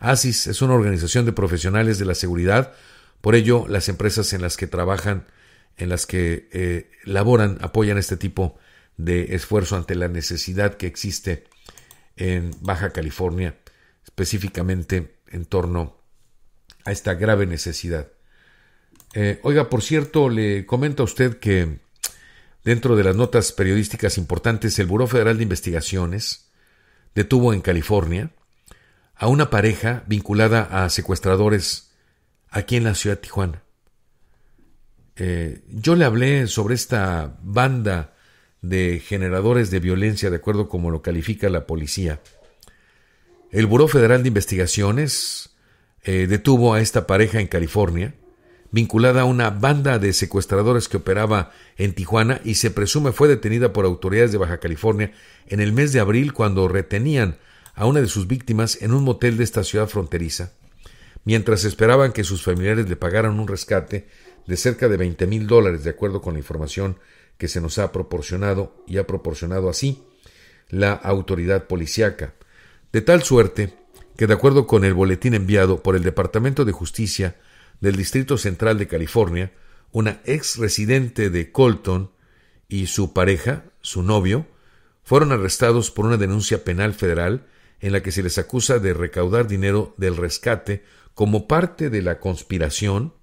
ASIS es una organización de profesionales de la seguridad, por ello las empresas en las que trabajan, en las que eh, laboran, apoyan este tipo de esfuerzo ante la necesidad que existe en Baja California, específicamente en torno a esta grave necesidad. Eh, oiga, por cierto, le comento a usted que Dentro de las notas periodísticas importantes, el Buró Federal de Investigaciones detuvo en California a una pareja vinculada a secuestradores aquí en la ciudad de Tijuana. Eh, yo le hablé sobre esta banda de generadores de violencia, de acuerdo como lo califica la policía. El Buró Federal de Investigaciones eh, detuvo a esta pareja en California vinculada a una banda de secuestradores que operaba en Tijuana y se presume fue detenida por autoridades de Baja California en el mes de abril cuando retenían a una de sus víctimas en un motel de esta ciudad fronteriza, mientras esperaban que sus familiares le pagaran un rescate de cerca de veinte mil dólares, de acuerdo con la información que se nos ha proporcionado y ha proporcionado así la autoridad policíaca. De tal suerte que, de acuerdo con el boletín enviado por el Departamento de Justicia del Distrito Central de California, una ex residente de Colton y su pareja, su novio, fueron arrestados por una denuncia penal federal en la que se les acusa de recaudar dinero del rescate como parte de la conspiración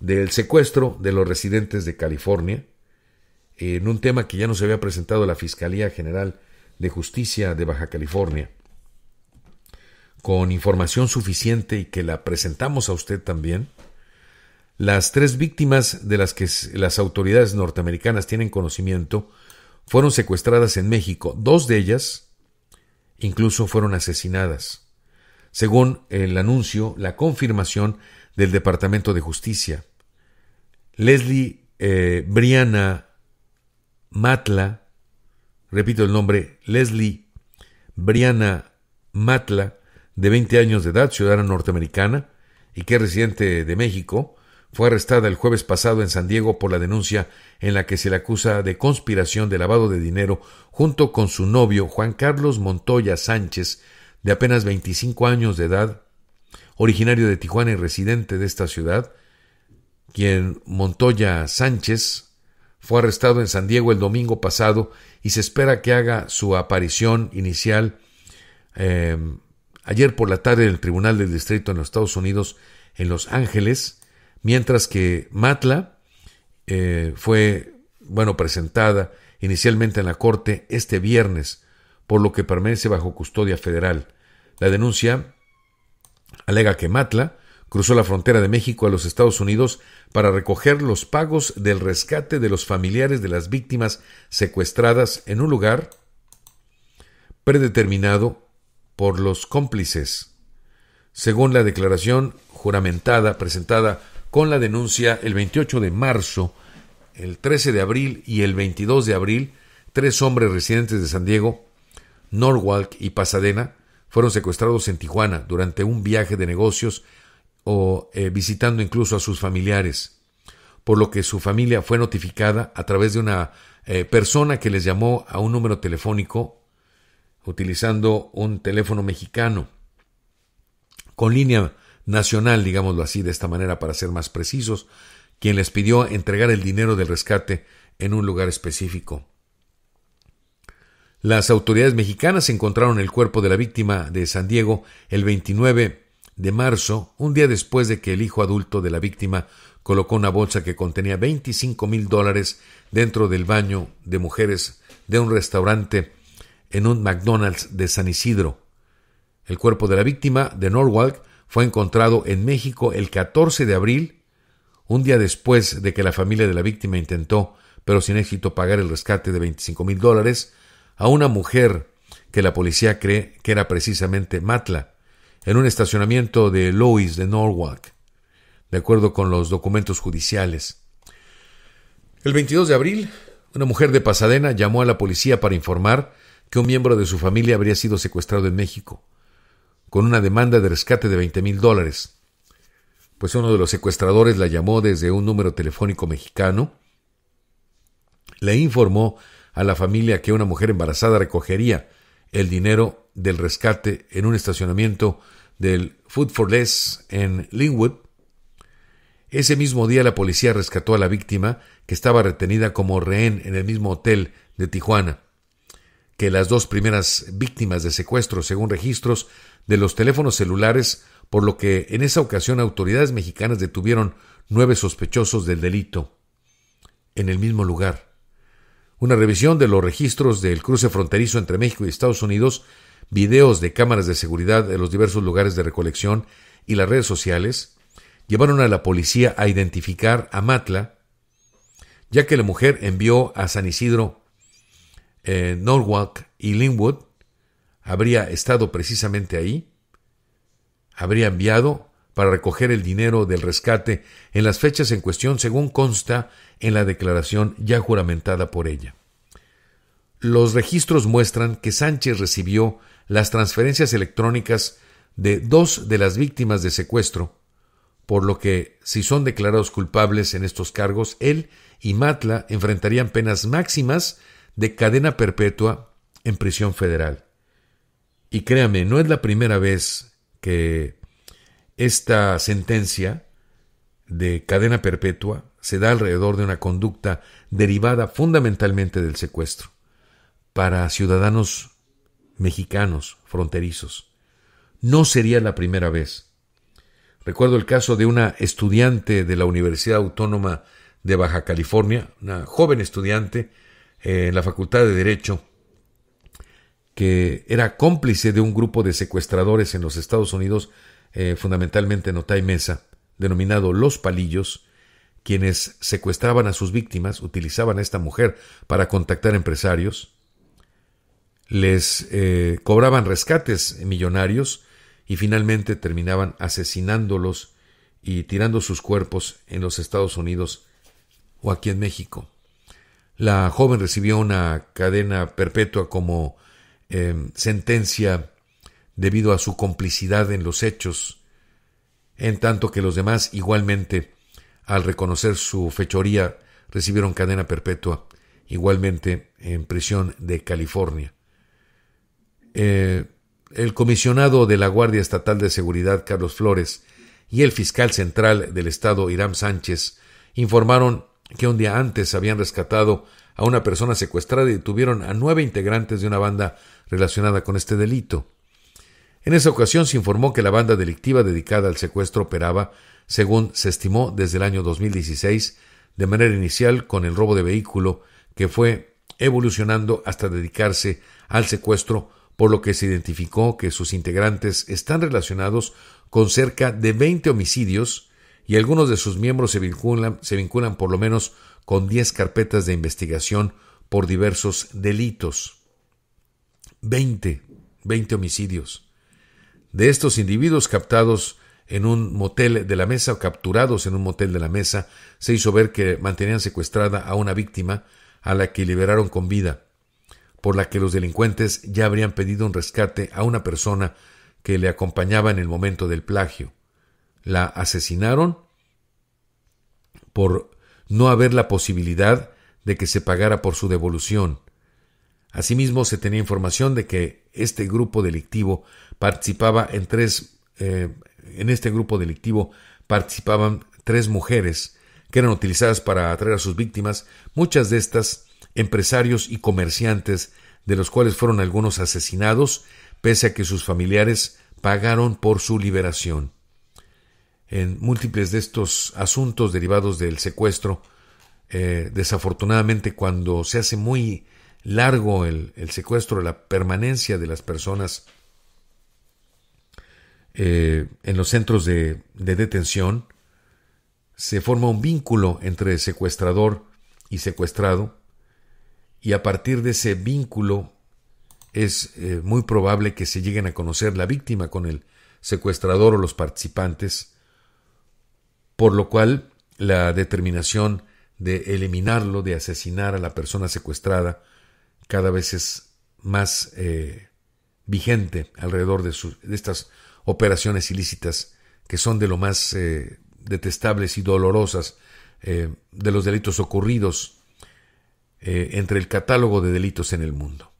del secuestro de los residentes de California, en un tema que ya no se había presentado a la Fiscalía General de Justicia de Baja California con información suficiente y que la presentamos a usted también, las tres víctimas de las que las autoridades norteamericanas tienen conocimiento fueron secuestradas en México. Dos de ellas incluso fueron asesinadas, según el anuncio, la confirmación del Departamento de Justicia. Leslie eh, Briana Matla, repito el nombre, Leslie Briana Matla, de 20 años de edad, ciudadana norteamericana, y que es residente de México, fue arrestada el jueves pasado en San Diego por la denuncia en la que se le acusa de conspiración de lavado de dinero junto con su novio Juan Carlos Montoya Sánchez, de apenas 25 años de edad, originario de Tijuana y residente de esta ciudad, quien Montoya Sánchez fue arrestado en San Diego el domingo pasado y se espera que haga su aparición inicial eh, ayer por la tarde en el Tribunal del Distrito en los Estados Unidos en Los Ángeles, mientras que Matla eh, fue, bueno, presentada inicialmente en la Corte este viernes, por lo que permanece bajo custodia federal. La denuncia alega que Matla cruzó la frontera de México a los Estados Unidos para recoger los pagos del rescate de los familiares de las víctimas secuestradas en un lugar predeterminado por los cómplices, según la declaración juramentada presentada con la denuncia el 28 de marzo, el 13 de abril y el 22 de abril, tres hombres residentes de San Diego, Norwalk y Pasadena fueron secuestrados en Tijuana durante un viaje de negocios o eh, visitando incluso a sus familiares, por lo que su familia fue notificada a través de una eh, persona que les llamó a un número telefónico utilizando un teléfono mexicano con línea nacional, digámoslo así, de esta manera para ser más precisos, quien les pidió entregar el dinero del rescate en un lugar específico. Las autoridades mexicanas encontraron el cuerpo de la víctima de San Diego el 29 de marzo, un día después de que el hijo adulto de la víctima colocó una bolsa que contenía 25 mil dólares dentro del baño de mujeres de un restaurante en un McDonald's de San Isidro. El cuerpo de la víctima de Norwalk fue encontrado en México el 14 de abril, un día después de que la familia de la víctima intentó, pero sin éxito, pagar el rescate de 25 mil dólares a una mujer que la policía cree que era precisamente Matla, en un estacionamiento de Lois de Norwalk, de acuerdo con los documentos judiciales. El 22 de abril, una mujer de Pasadena llamó a la policía para informar que un miembro de su familia habría sido secuestrado en México, con una demanda de rescate de 20 mil dólares, pues uno de los secuestradores la llamó desde un número telefónico mexicano, le informó a la familia que una mujer embarazada recogería el dinero del rescate en un estacionamiento del Food for Less en Linwood. Ese mismo día la policía rescató a la víctima que estaba retenida como rehén en el mismo hotel de Tijuana que las dos primeras víctimas de secuestro, según registros de los teléfonos celulares, por lo que en esa ocasión autoridades mexicanas detuvieron nueve sospechosos del delito en el mismo lugar. Una revisión de los registros del cruce fronterizo entre México y Estados Unidos, videos de cámaras de seguridad de los diversos lugares de recolección y las redes sociales, llevaron a la policía a identificar a Matla, ya que la mujer envió a San Isidro eh, Norwalk y Linwood, habría estado precisamente ahí, habría enviado para recoger el dinero del rescate en las fechas en cuestión, según consta en la declaración ya juramentada por ella. Los registros muestran que Sánchez recibió las transferencias electrónicas de dos de las víctimas de secuestro, por lo que, si son declarados culpables en estos cargos, él y Matla enfrentarían penas máximas de cadena perpetua en prisión federal. Y créame, no es la primera vez que esta sentencia de cadena perpetua se da alrededor de una conducta derivada fundamentalmente del secuestro para ciudadanos mexicanos fronterizos. No sería la primera vez. Recuerdo el caso de una estudiante de la Universidad Autónoma de Baja California, una joven estudiante en la Facultad de Derecho, que era cómplice de un grupo de secuestradores en los Estados Unidos, eh, fundamentalmente en Otay Mesa, denominado Los Palillos, quienes secuestraban a sus víctimas, utilizaban a esta mujer para contactar empresarios, les eh, cobraban rescates millonarios y finalmente terminaban asesinándolos y tirando sus cuerpos en los Estados Unidos o aquí en México. La joven recibió una cadena perpetua como eh, sentencia debido a su complicidad en los hechos, en tanto que los demás igualmente, al reconocer su fechoría, recibieron cadena perpetua, igualmente en prisión de California. Eh, el comisionado de la Guardia Estatal de Seguridad, Carlos Flores, y el fiscal central del Estado, Irán Sánchez, informaron que un día antes habían rescatado a una persona secuestrada y detuvieron a nueve integrantes de una banda relacionada con este delito. En esa ocasión se informó que la banda delictiva dedicada al secuestro operaba, según se estimó desde el año 2016, de manera inicial con el robo de vehículo, que fue evolucionando hasta dedicarse al secuestro, por lo que se identificó que sus integrantes están relacionados con cerca de 20 homicidios y algunos de sus miembros se vinculan, se vinculan por lo menos con 10 carpetas de investigación por diversos delitos. 20, 20 homicidios. De estos individuos captados en un motel de la mesa o capturados en un motel de la mesa, se hizo ver que mantenían secuestrada a una víctima a la que liberaron con vida, por la que los delincuentes ya habrían pedido un rescate a una persona que le acompañaba en el momento del plagio la asesinaron por no haber la posibilidad de que se pagara por su devolución. Asimismo, se tenía información de que este grupo delictivo participaba en tres eh, en este grupo delictivo participaban tres mujeres que eran utilizadas para atraer a sus víctimas, muchas de estas empresarios y comerciantes, de los cuales fueron algunos asesinados, pese a que sus familiares pagaron por su liberación en múltiples de estos asuntos derivados del secuestro. Eh, desafortunadamente, cuando se hace muy largo el, el secuestro, la permanencia de las personas eh, en los centros de, detención, se forma un vínculo entre secuestrador y secuestrado, y a partir de ese vínculo es eh, muy probable que se lleguen a conocer la víctima con el secuestrador o los participantes, por lo cual la determinación de eliminarlo, de asesinar a la persona secuestrada, cada vez es más eh, vigente alrededor de, estas operaciones ilícitas que son de lo más eh, detestables y dolorosas eh, de los delitos ocurridos entre el catálogo de delitos en el mundo.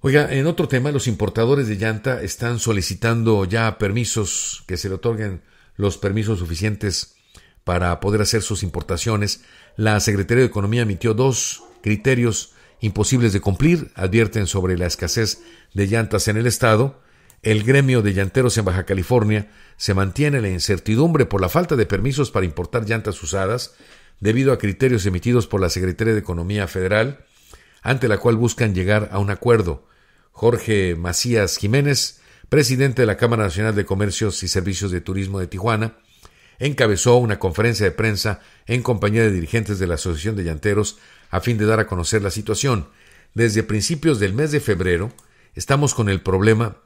Oiga, en otro tema, los importadores de llanta están solicitando ya permisos que se le otorguen los permisos suficientes para poder hacer sus importaciones, la Secretaría de Economía emitió dos criterios imposibles de cumplir, advierten sobre la escasez de llantas en el Estado, el gremio de llanteros en Baja California se mantiene la incertidumbre por la falta de permisos para importar llantas usadas debido a criterios emitidos por la Secretaría de Economía Federal, ante la cual buscan llegar a un acuerdo. Jorge Macías Jiménez, presidente de la Cámara Nacional de Comercios y Servicios de Turismo de Tijuana, encabezó una conferencia de prensa en compañía de dirigentes de la Asociación de Llanteros a fin de dar a conocer la situación. Desde principios del mes de febrero estamos con el problema,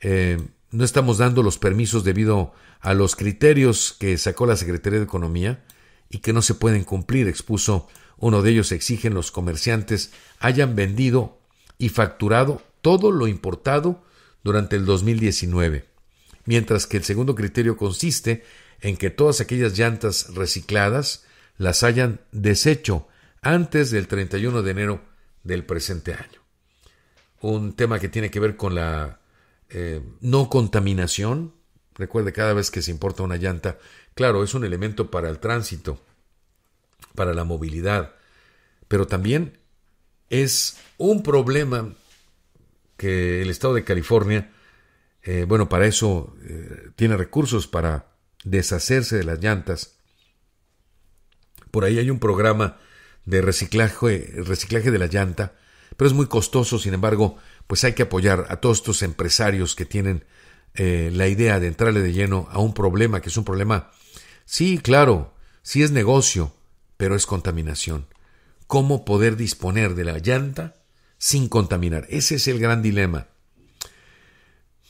eh, no estamos dando los permisos debido a los criterios que sacó la Secretaría de Economía y que no se pueden cumplir, expuso. Uno de ellos exigen los comerciantes hayan vendido y facturado todo lo importado durante el 2019, mientras que el segundo criterio consiste en que todas aquellas llantas recicladas las hayan deshecho antes del 31 de enero del presente año. Un tema que tiene que ver con la eh, no contaminación. Recuerde, cada vez que se importa una llanta, claro, es un elemento para el tránsito, para la movilidad, pero también es un problema que el estado de California, eh, bueno, para eso eh, tiene recursos para deshacerse de las llantas. Por ahí hay un programa de reciclaje, reciclaje de la llanta, pero es muy costoso, sin embargo, pues hay que apoyar a todos estos empresarios que tienen eh, la idea de entrarle de lleno a un problema que es un problema, sí, claro, sí es negocio, pero es contaminación. ¿Cómo poder disponer de la llanta sin contaminar. Ese es el gran dilema.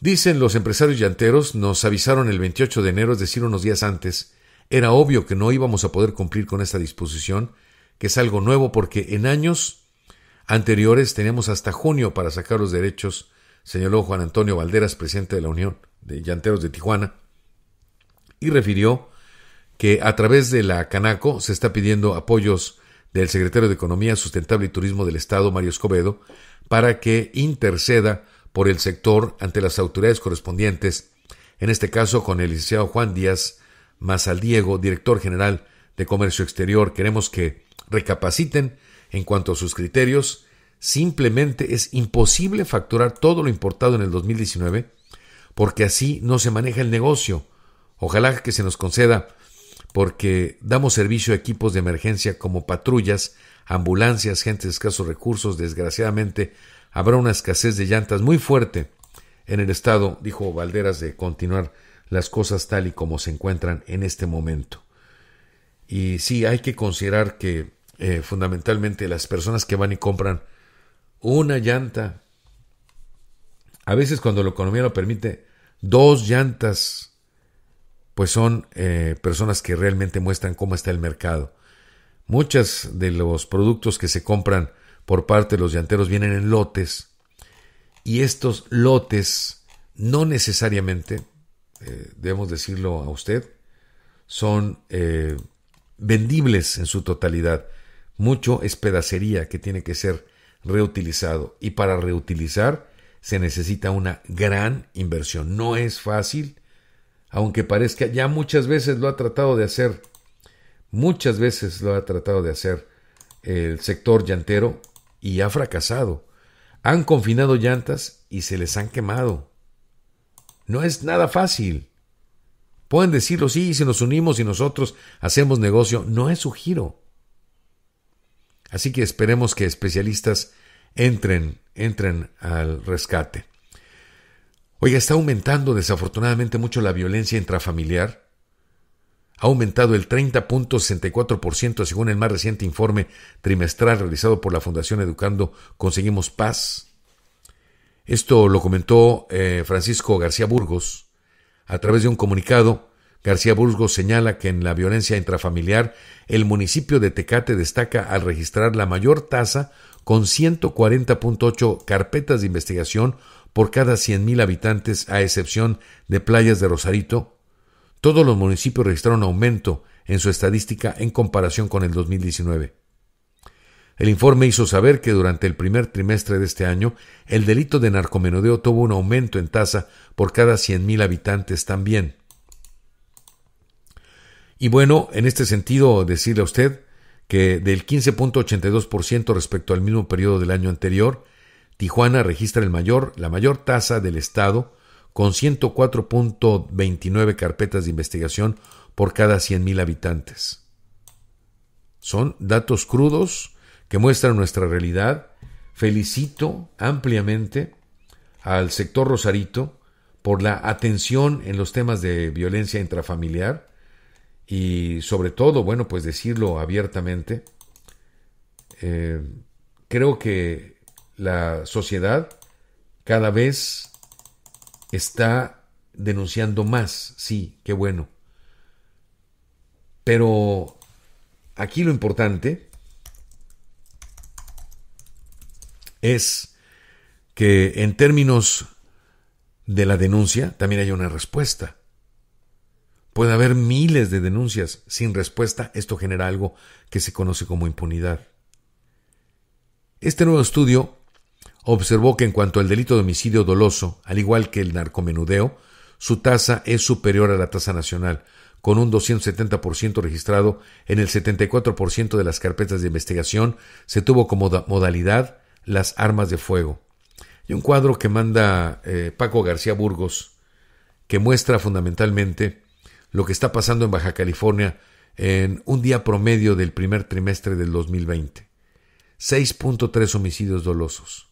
Dicen los empresarios llanteros, nos avisaron el 28 de enero, es decir, unos días antes, era obvio que no íbamos a poder cumplir con esta disposición, que es algo nuevo porque en años anteriores teníamos hasta junio para sacar los derechos, señaló Juan Antonio Valderas, presidente de la Unión de Llanteros de Tijuana, y refirió que a través de la Canaco se está pidiendo apoyos del secretario de Economía Sustentable y Turismo del Estado, Mario Escobedo, para que interceda por el sector ante las autoridades correspondientes, en este caso con el licenciado Juan Díaz Mazaldiego, director general de Comercio Exterior. Queremos que recapaciten en cuanto a sus criterios. Simplemente es imposible facturar todo lo importado en el 2019 porque así no se maneja el negocio. Ojalá que se nos conceda porque damos servicio a equipos de emergencia como patrullas, ambulancias, gente de escasos recursos. Desgraciadamente, habrá una escasez de llantas muy fuerte en el Estado, dijo Valderas, de continuar las cosas tal y como se encuentran en este momento. Y sí, hay que considerar que eh, fundamentalmente las personas que van y compran una llanta, a veces cuando la economía lo permite, dos llantas pues son eh, personas que realmente muestran cómo está el mercado. Muchos de los productos que se compran por parte de los llanteros vienen en lotes y estos lotes no necesariamente, eh, debemos decirlo a usted, son eh, vendibles en su totalidad. Mucho es pedacería que tiene que ser reutilizado y para reutilizar se necesita una gran inversión. No es fácil aunque parezca, ya muchas veces lo ha tratado de hacer, muchas veces lo ha tratado de hacer el sector llantero y ha fracasado. Han confinado llantas y se les han quemado. No es nada fácil. Pueden decirlo, sí, si nos unimos y nosotros hacemos negocio, no es su giro. Así que esperemos que especialistas entren, entren al rescate. Oiga, está aumentando desafortunadamente mucho la violencia intrafamiliar. Ha aumentado el 30.64% según el más reciente informe trimestral realizado por la Fundación Educando Conseguimos Paz. Esto lo comentó eh, Francisco García Burgos. A través de un comunicado, García Burgos señala que en la violencia intrafamiliar el municipio de Tecate destaca al registrar la mayor tasa con 140.8 carpetas de investigación por cada 100.000 habitantes, a excepción de Playas de Rosarito, todos los municipios registraron aumento en su estadística en comparación con el 2019. El informe hizo saber que durante el primer trimestre de este año, el delito de narcomenodeo tuvo un aumento en tasa por cada 100.000 habitantes también. Y bueno, en este sentido, decirle a usted que del 15.82% respecto al mismo periodo del año anterior, Tijuana registra el mayor, la mayor tasa del Estado, con 104.29 carpetas de investigación por cada 100.000 habitantes. Son datos crudos que muestran nuestra realidad. Felicito ampliamente al sector rosarito por la atención en los temas de violencia intrafamiliar y sobre todo, bueno, pues decirlo abiertamente, eh, creo que la sociedad cada vez está denunciando más, sí, qué bueno. Pero aquí lo importante es que en términos de la denuncia también hay una respuesta. Puede haber miles de denuncias sin respuesta, esto genera algo que se conoce como impunidad. Este nuevo estudio observó que en cuanto al delito de homicidio doloso, al igual que el narcomenudeo, su tasa es superior a la tasa nacional, con un 270% registrado en el 74% de las carpetas de investigación, se tuvo como modalidad las armas de fuego. Y un cuadro que manda eh, Paco García Burgos, que muestra fundamentalmente lo que está pasando en Baja California en un día promedio del primer trimestre del 2020. 6.3 homicidios dolosos,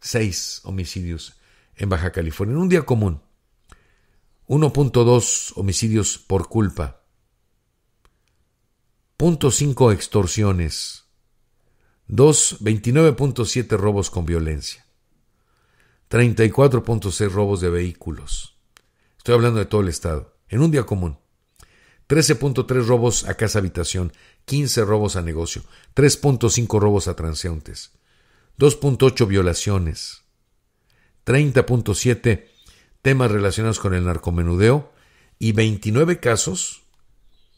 6 homicidios en Baja California, en un día común. 1.2 homicidios por culpa. 0.5 extorsiones. 29.7 robos con violencia. 34.6 robos de vehículos. Estoy hablando de todo el estado. En un día común. 13.3 robos a casa habitación, 15 robos a negocio, 3.5 robos a transeúntes, 2.8 violaciones, 30.7 temas relacionados con el narcomenudeo y 29 casos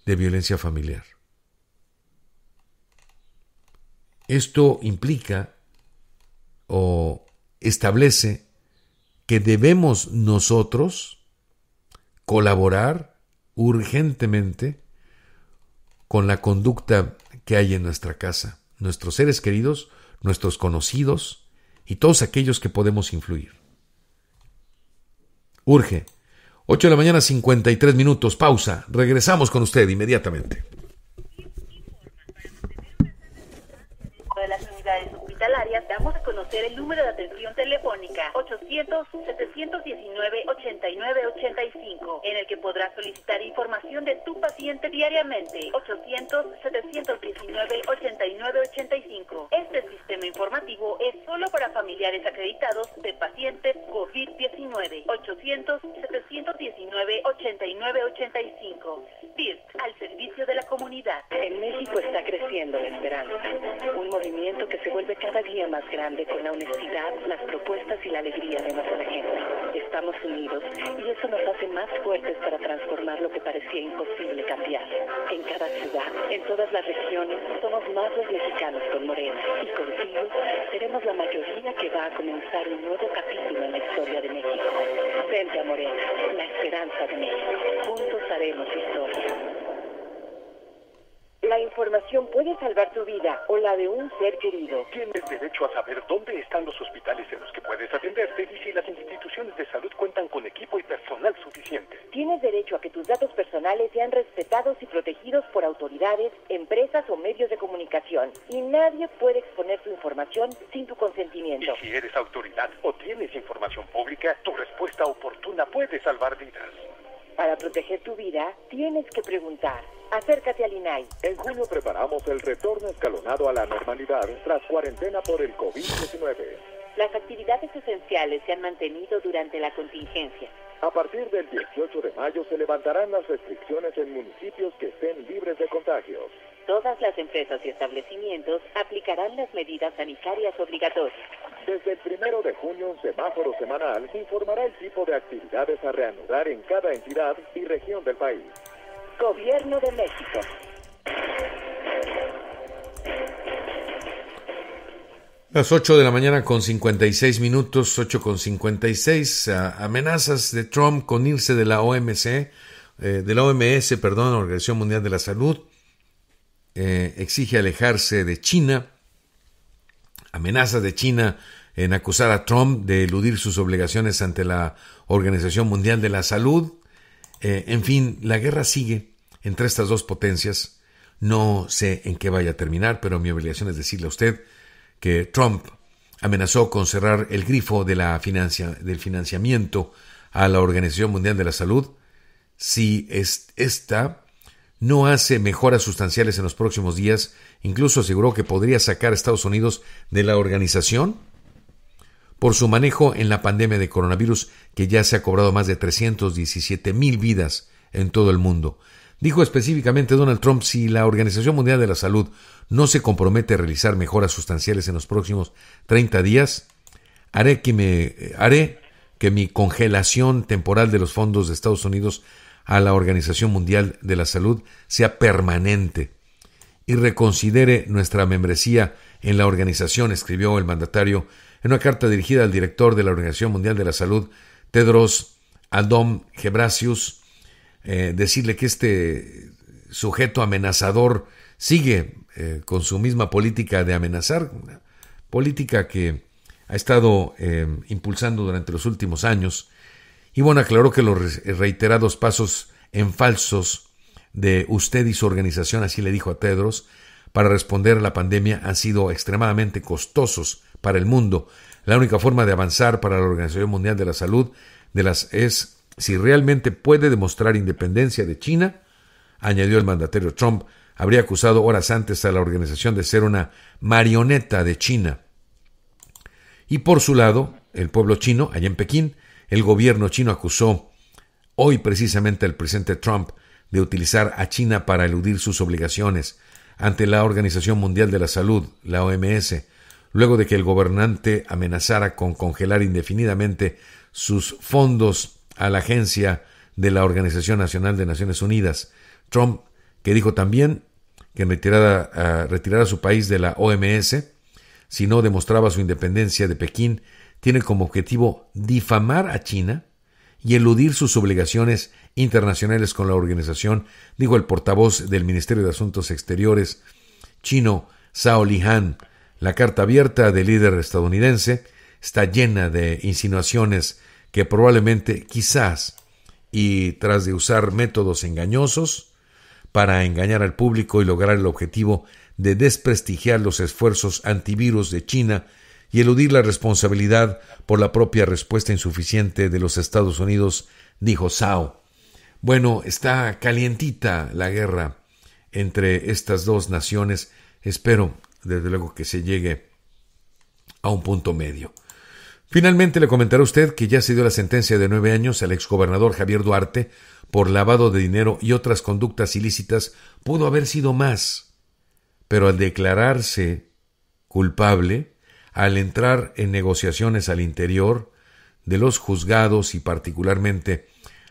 de violencia familiar. Esto implica o establece que debemos nosotros colaborar urgentemente con la conducta que hay en nuestra casa. Nuestros seres queridos nuestros conocidos y todos aquellos que podemos influir. Urge. 8 de la mañana 53 minutos. Pausa. Regresamos con usted inmediatamente conocer el número de atención telefónica 800-719-8985, en el que podrás solicitar información de tu paciente diariamente. 800-719-8985. Este sistema informativo es solo para familiares acreditados de pacientes COVID-19. 800-719-8985. DIRT, al servicio de la comunidad. En México está creciendo la esperanza, un movimiento que se vuelve cada día más grande con la honestidad las propuestas y la alegría de nuestra gente. Estamos unidos y eso nos hace más fuertes para transformar lo que parecía imposible cambiar. En cada ciudad, en todas las regiones, somos más los mexicanos con Morena y contigo seremos la mayoría que va a comenzar un nuevo capítulo en la historia de México. Vente a Morena, la esperanza de México. Juntos haremos historia. La información puede salvar tu vida o la de un ser querido. Tienes derecho a saber dónde están los hospitales en los que puedes atenderte y si las instituciones de salud cuentan con equipo y personal suficiente. Tienes derecho a que tus datos personales sean respetados y protegidos por autoridades, empresas o medios de comunicación. Y nadie puede exponer tu información sin tu consentimiento. Y si eres autoridad o tienes información pública, tu respuesta oportuna puede salvar vidas. Para proteger tu vida, tienes que preguntar. Acércate al INAI. En junio preparamos el retorno escalonado a la normalidad tras cuarentena por el COVID-19. Las actividades esenciales se han mantenido durante la contingencia. A partir del 18 de mayo se levantarán las restricciones en municipios que estén libres de contagios. Todas las empresas y establecimientos aplicarán las medidas sanitarias obligatorias. Desde el primero de junio, un semáforo semanal informará el tipo de actividades a reanudar en cada entidad y región del país. Gobierno de México. Las 8 de la mañana con 56 minutos, 8 con 56, ah, amenazas de Trump con irse de la OMC, eh, de la OMS, perdón, Organización Mundial de la Salud, eh, exige alejarse de China, amenazas de China en acusar a Trump de eludir sus obligaciones ante la Organización Mundial de la Salud, eh, en fin, la guerra sigue entre estas dos potencias. No sé en qué vaya a terminar, pero mi obligación es decirle a usted que Trump amenazó con cerrar el grifo de la del financiamiento a la Organización Mundial de la Salud si esta no hace mejoras sustanciales en los próximos días, incluso aseguró que podría sacar a Estados Unidos de la organización por su manejo en la pandemia de coronavirus que ya se ha cobrado más de 317 mil vidas en todo el mundo. Dijo específicamente Donald Trump, si la Organización Mundial de la Salud no se compromete a realizar mejoras sustanciales en los próximos 30 días, haré que, mi congelación temporal de los fondos de Estados Unidos a la Organización Mundial de la Salud sea permanente y reconsidere nuestra membresía en la organización, escribió el mandatario en una carta dirigida al director de la Organización Mundial de la Salud, Tedros Adom Gebrasius, eh, decirle que este sujeto amenazador sigue eh, con su misma política de amenazar, política que ha estado em, impulsando durante los últimos años. Y bueno, aclaró que los reiterados pasos en falsos de usted y su organización, así le dijo a Tedros, para responder a la pandemia han sido extremadamente costosos para el mundo. La única forma de avanzar para la Organización Mundial de la Salud de las es si realmente puede demostrar independencia de China, añadió el mandatario Trump, habría acusado horas antes a la organización de ser una marioneta de China. Y por su lado, el pueblo chino, allá en Pekín, el gobierno chino acusó hoy precisamente al presidente Trump de utilizar a China para eludir sus obligaciones ante la Organización Mundial de la Salud, la OMS, luego de que el gobernante amenazara con congelar indefinidamente sus fondos a la agencia de la Organización Nacional de Naciones Unidas. Trump, que dijo también que ah, retirara, a su país de la OMS, si no demostraba su independencia de Pekín, tiene como objetivo difamar a China y eludir sus obligaciones internacionales con la organización, dijo el portavoz del Ministerio de Asuntos Exteriores chino Zhao Lihan. La carta abierta del líder estadounidense está llena de insinuaciones que probablemente, quizás, y tras de usar métodos engañosos para engañar al público y lograr el objetivo de desprestigiar los esfuerzos antivirus de China y eludir la responsabilidad por la propia respuesta insuficiente de los Estados Unidos, dijo Zhao. Bueno, está calientita la guerra entre estas dos naciones. Espero, desde luego, que se llegue a un punto medio. Finalmente le comentará usted que ya se dio la sentencia de nueve años al gobernador Javier Duarte por lavado de dinero y otras conductas ilícitas pudo haber sido más. Pero al declararse culpable, al entrar en negociaciones al interior de los juzgados y particularmente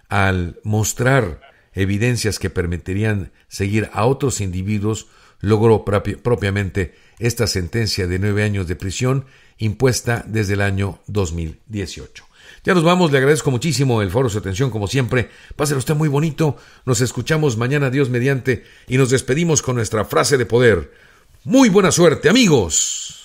al mostrar evidencias que permitirían seguir a otros individuos, logró propiamente esta sentencia de nueve años de prisión impuesta desde el año 2018. Ya nos vamos, le agradezco muchísimo el foro, su atención como siempre. Páselo usted muy bonito. Nos escuchamos mañana, Dios mediante, y nos despedimos con nuestra frase de poder. Muy buena suerte, amigos.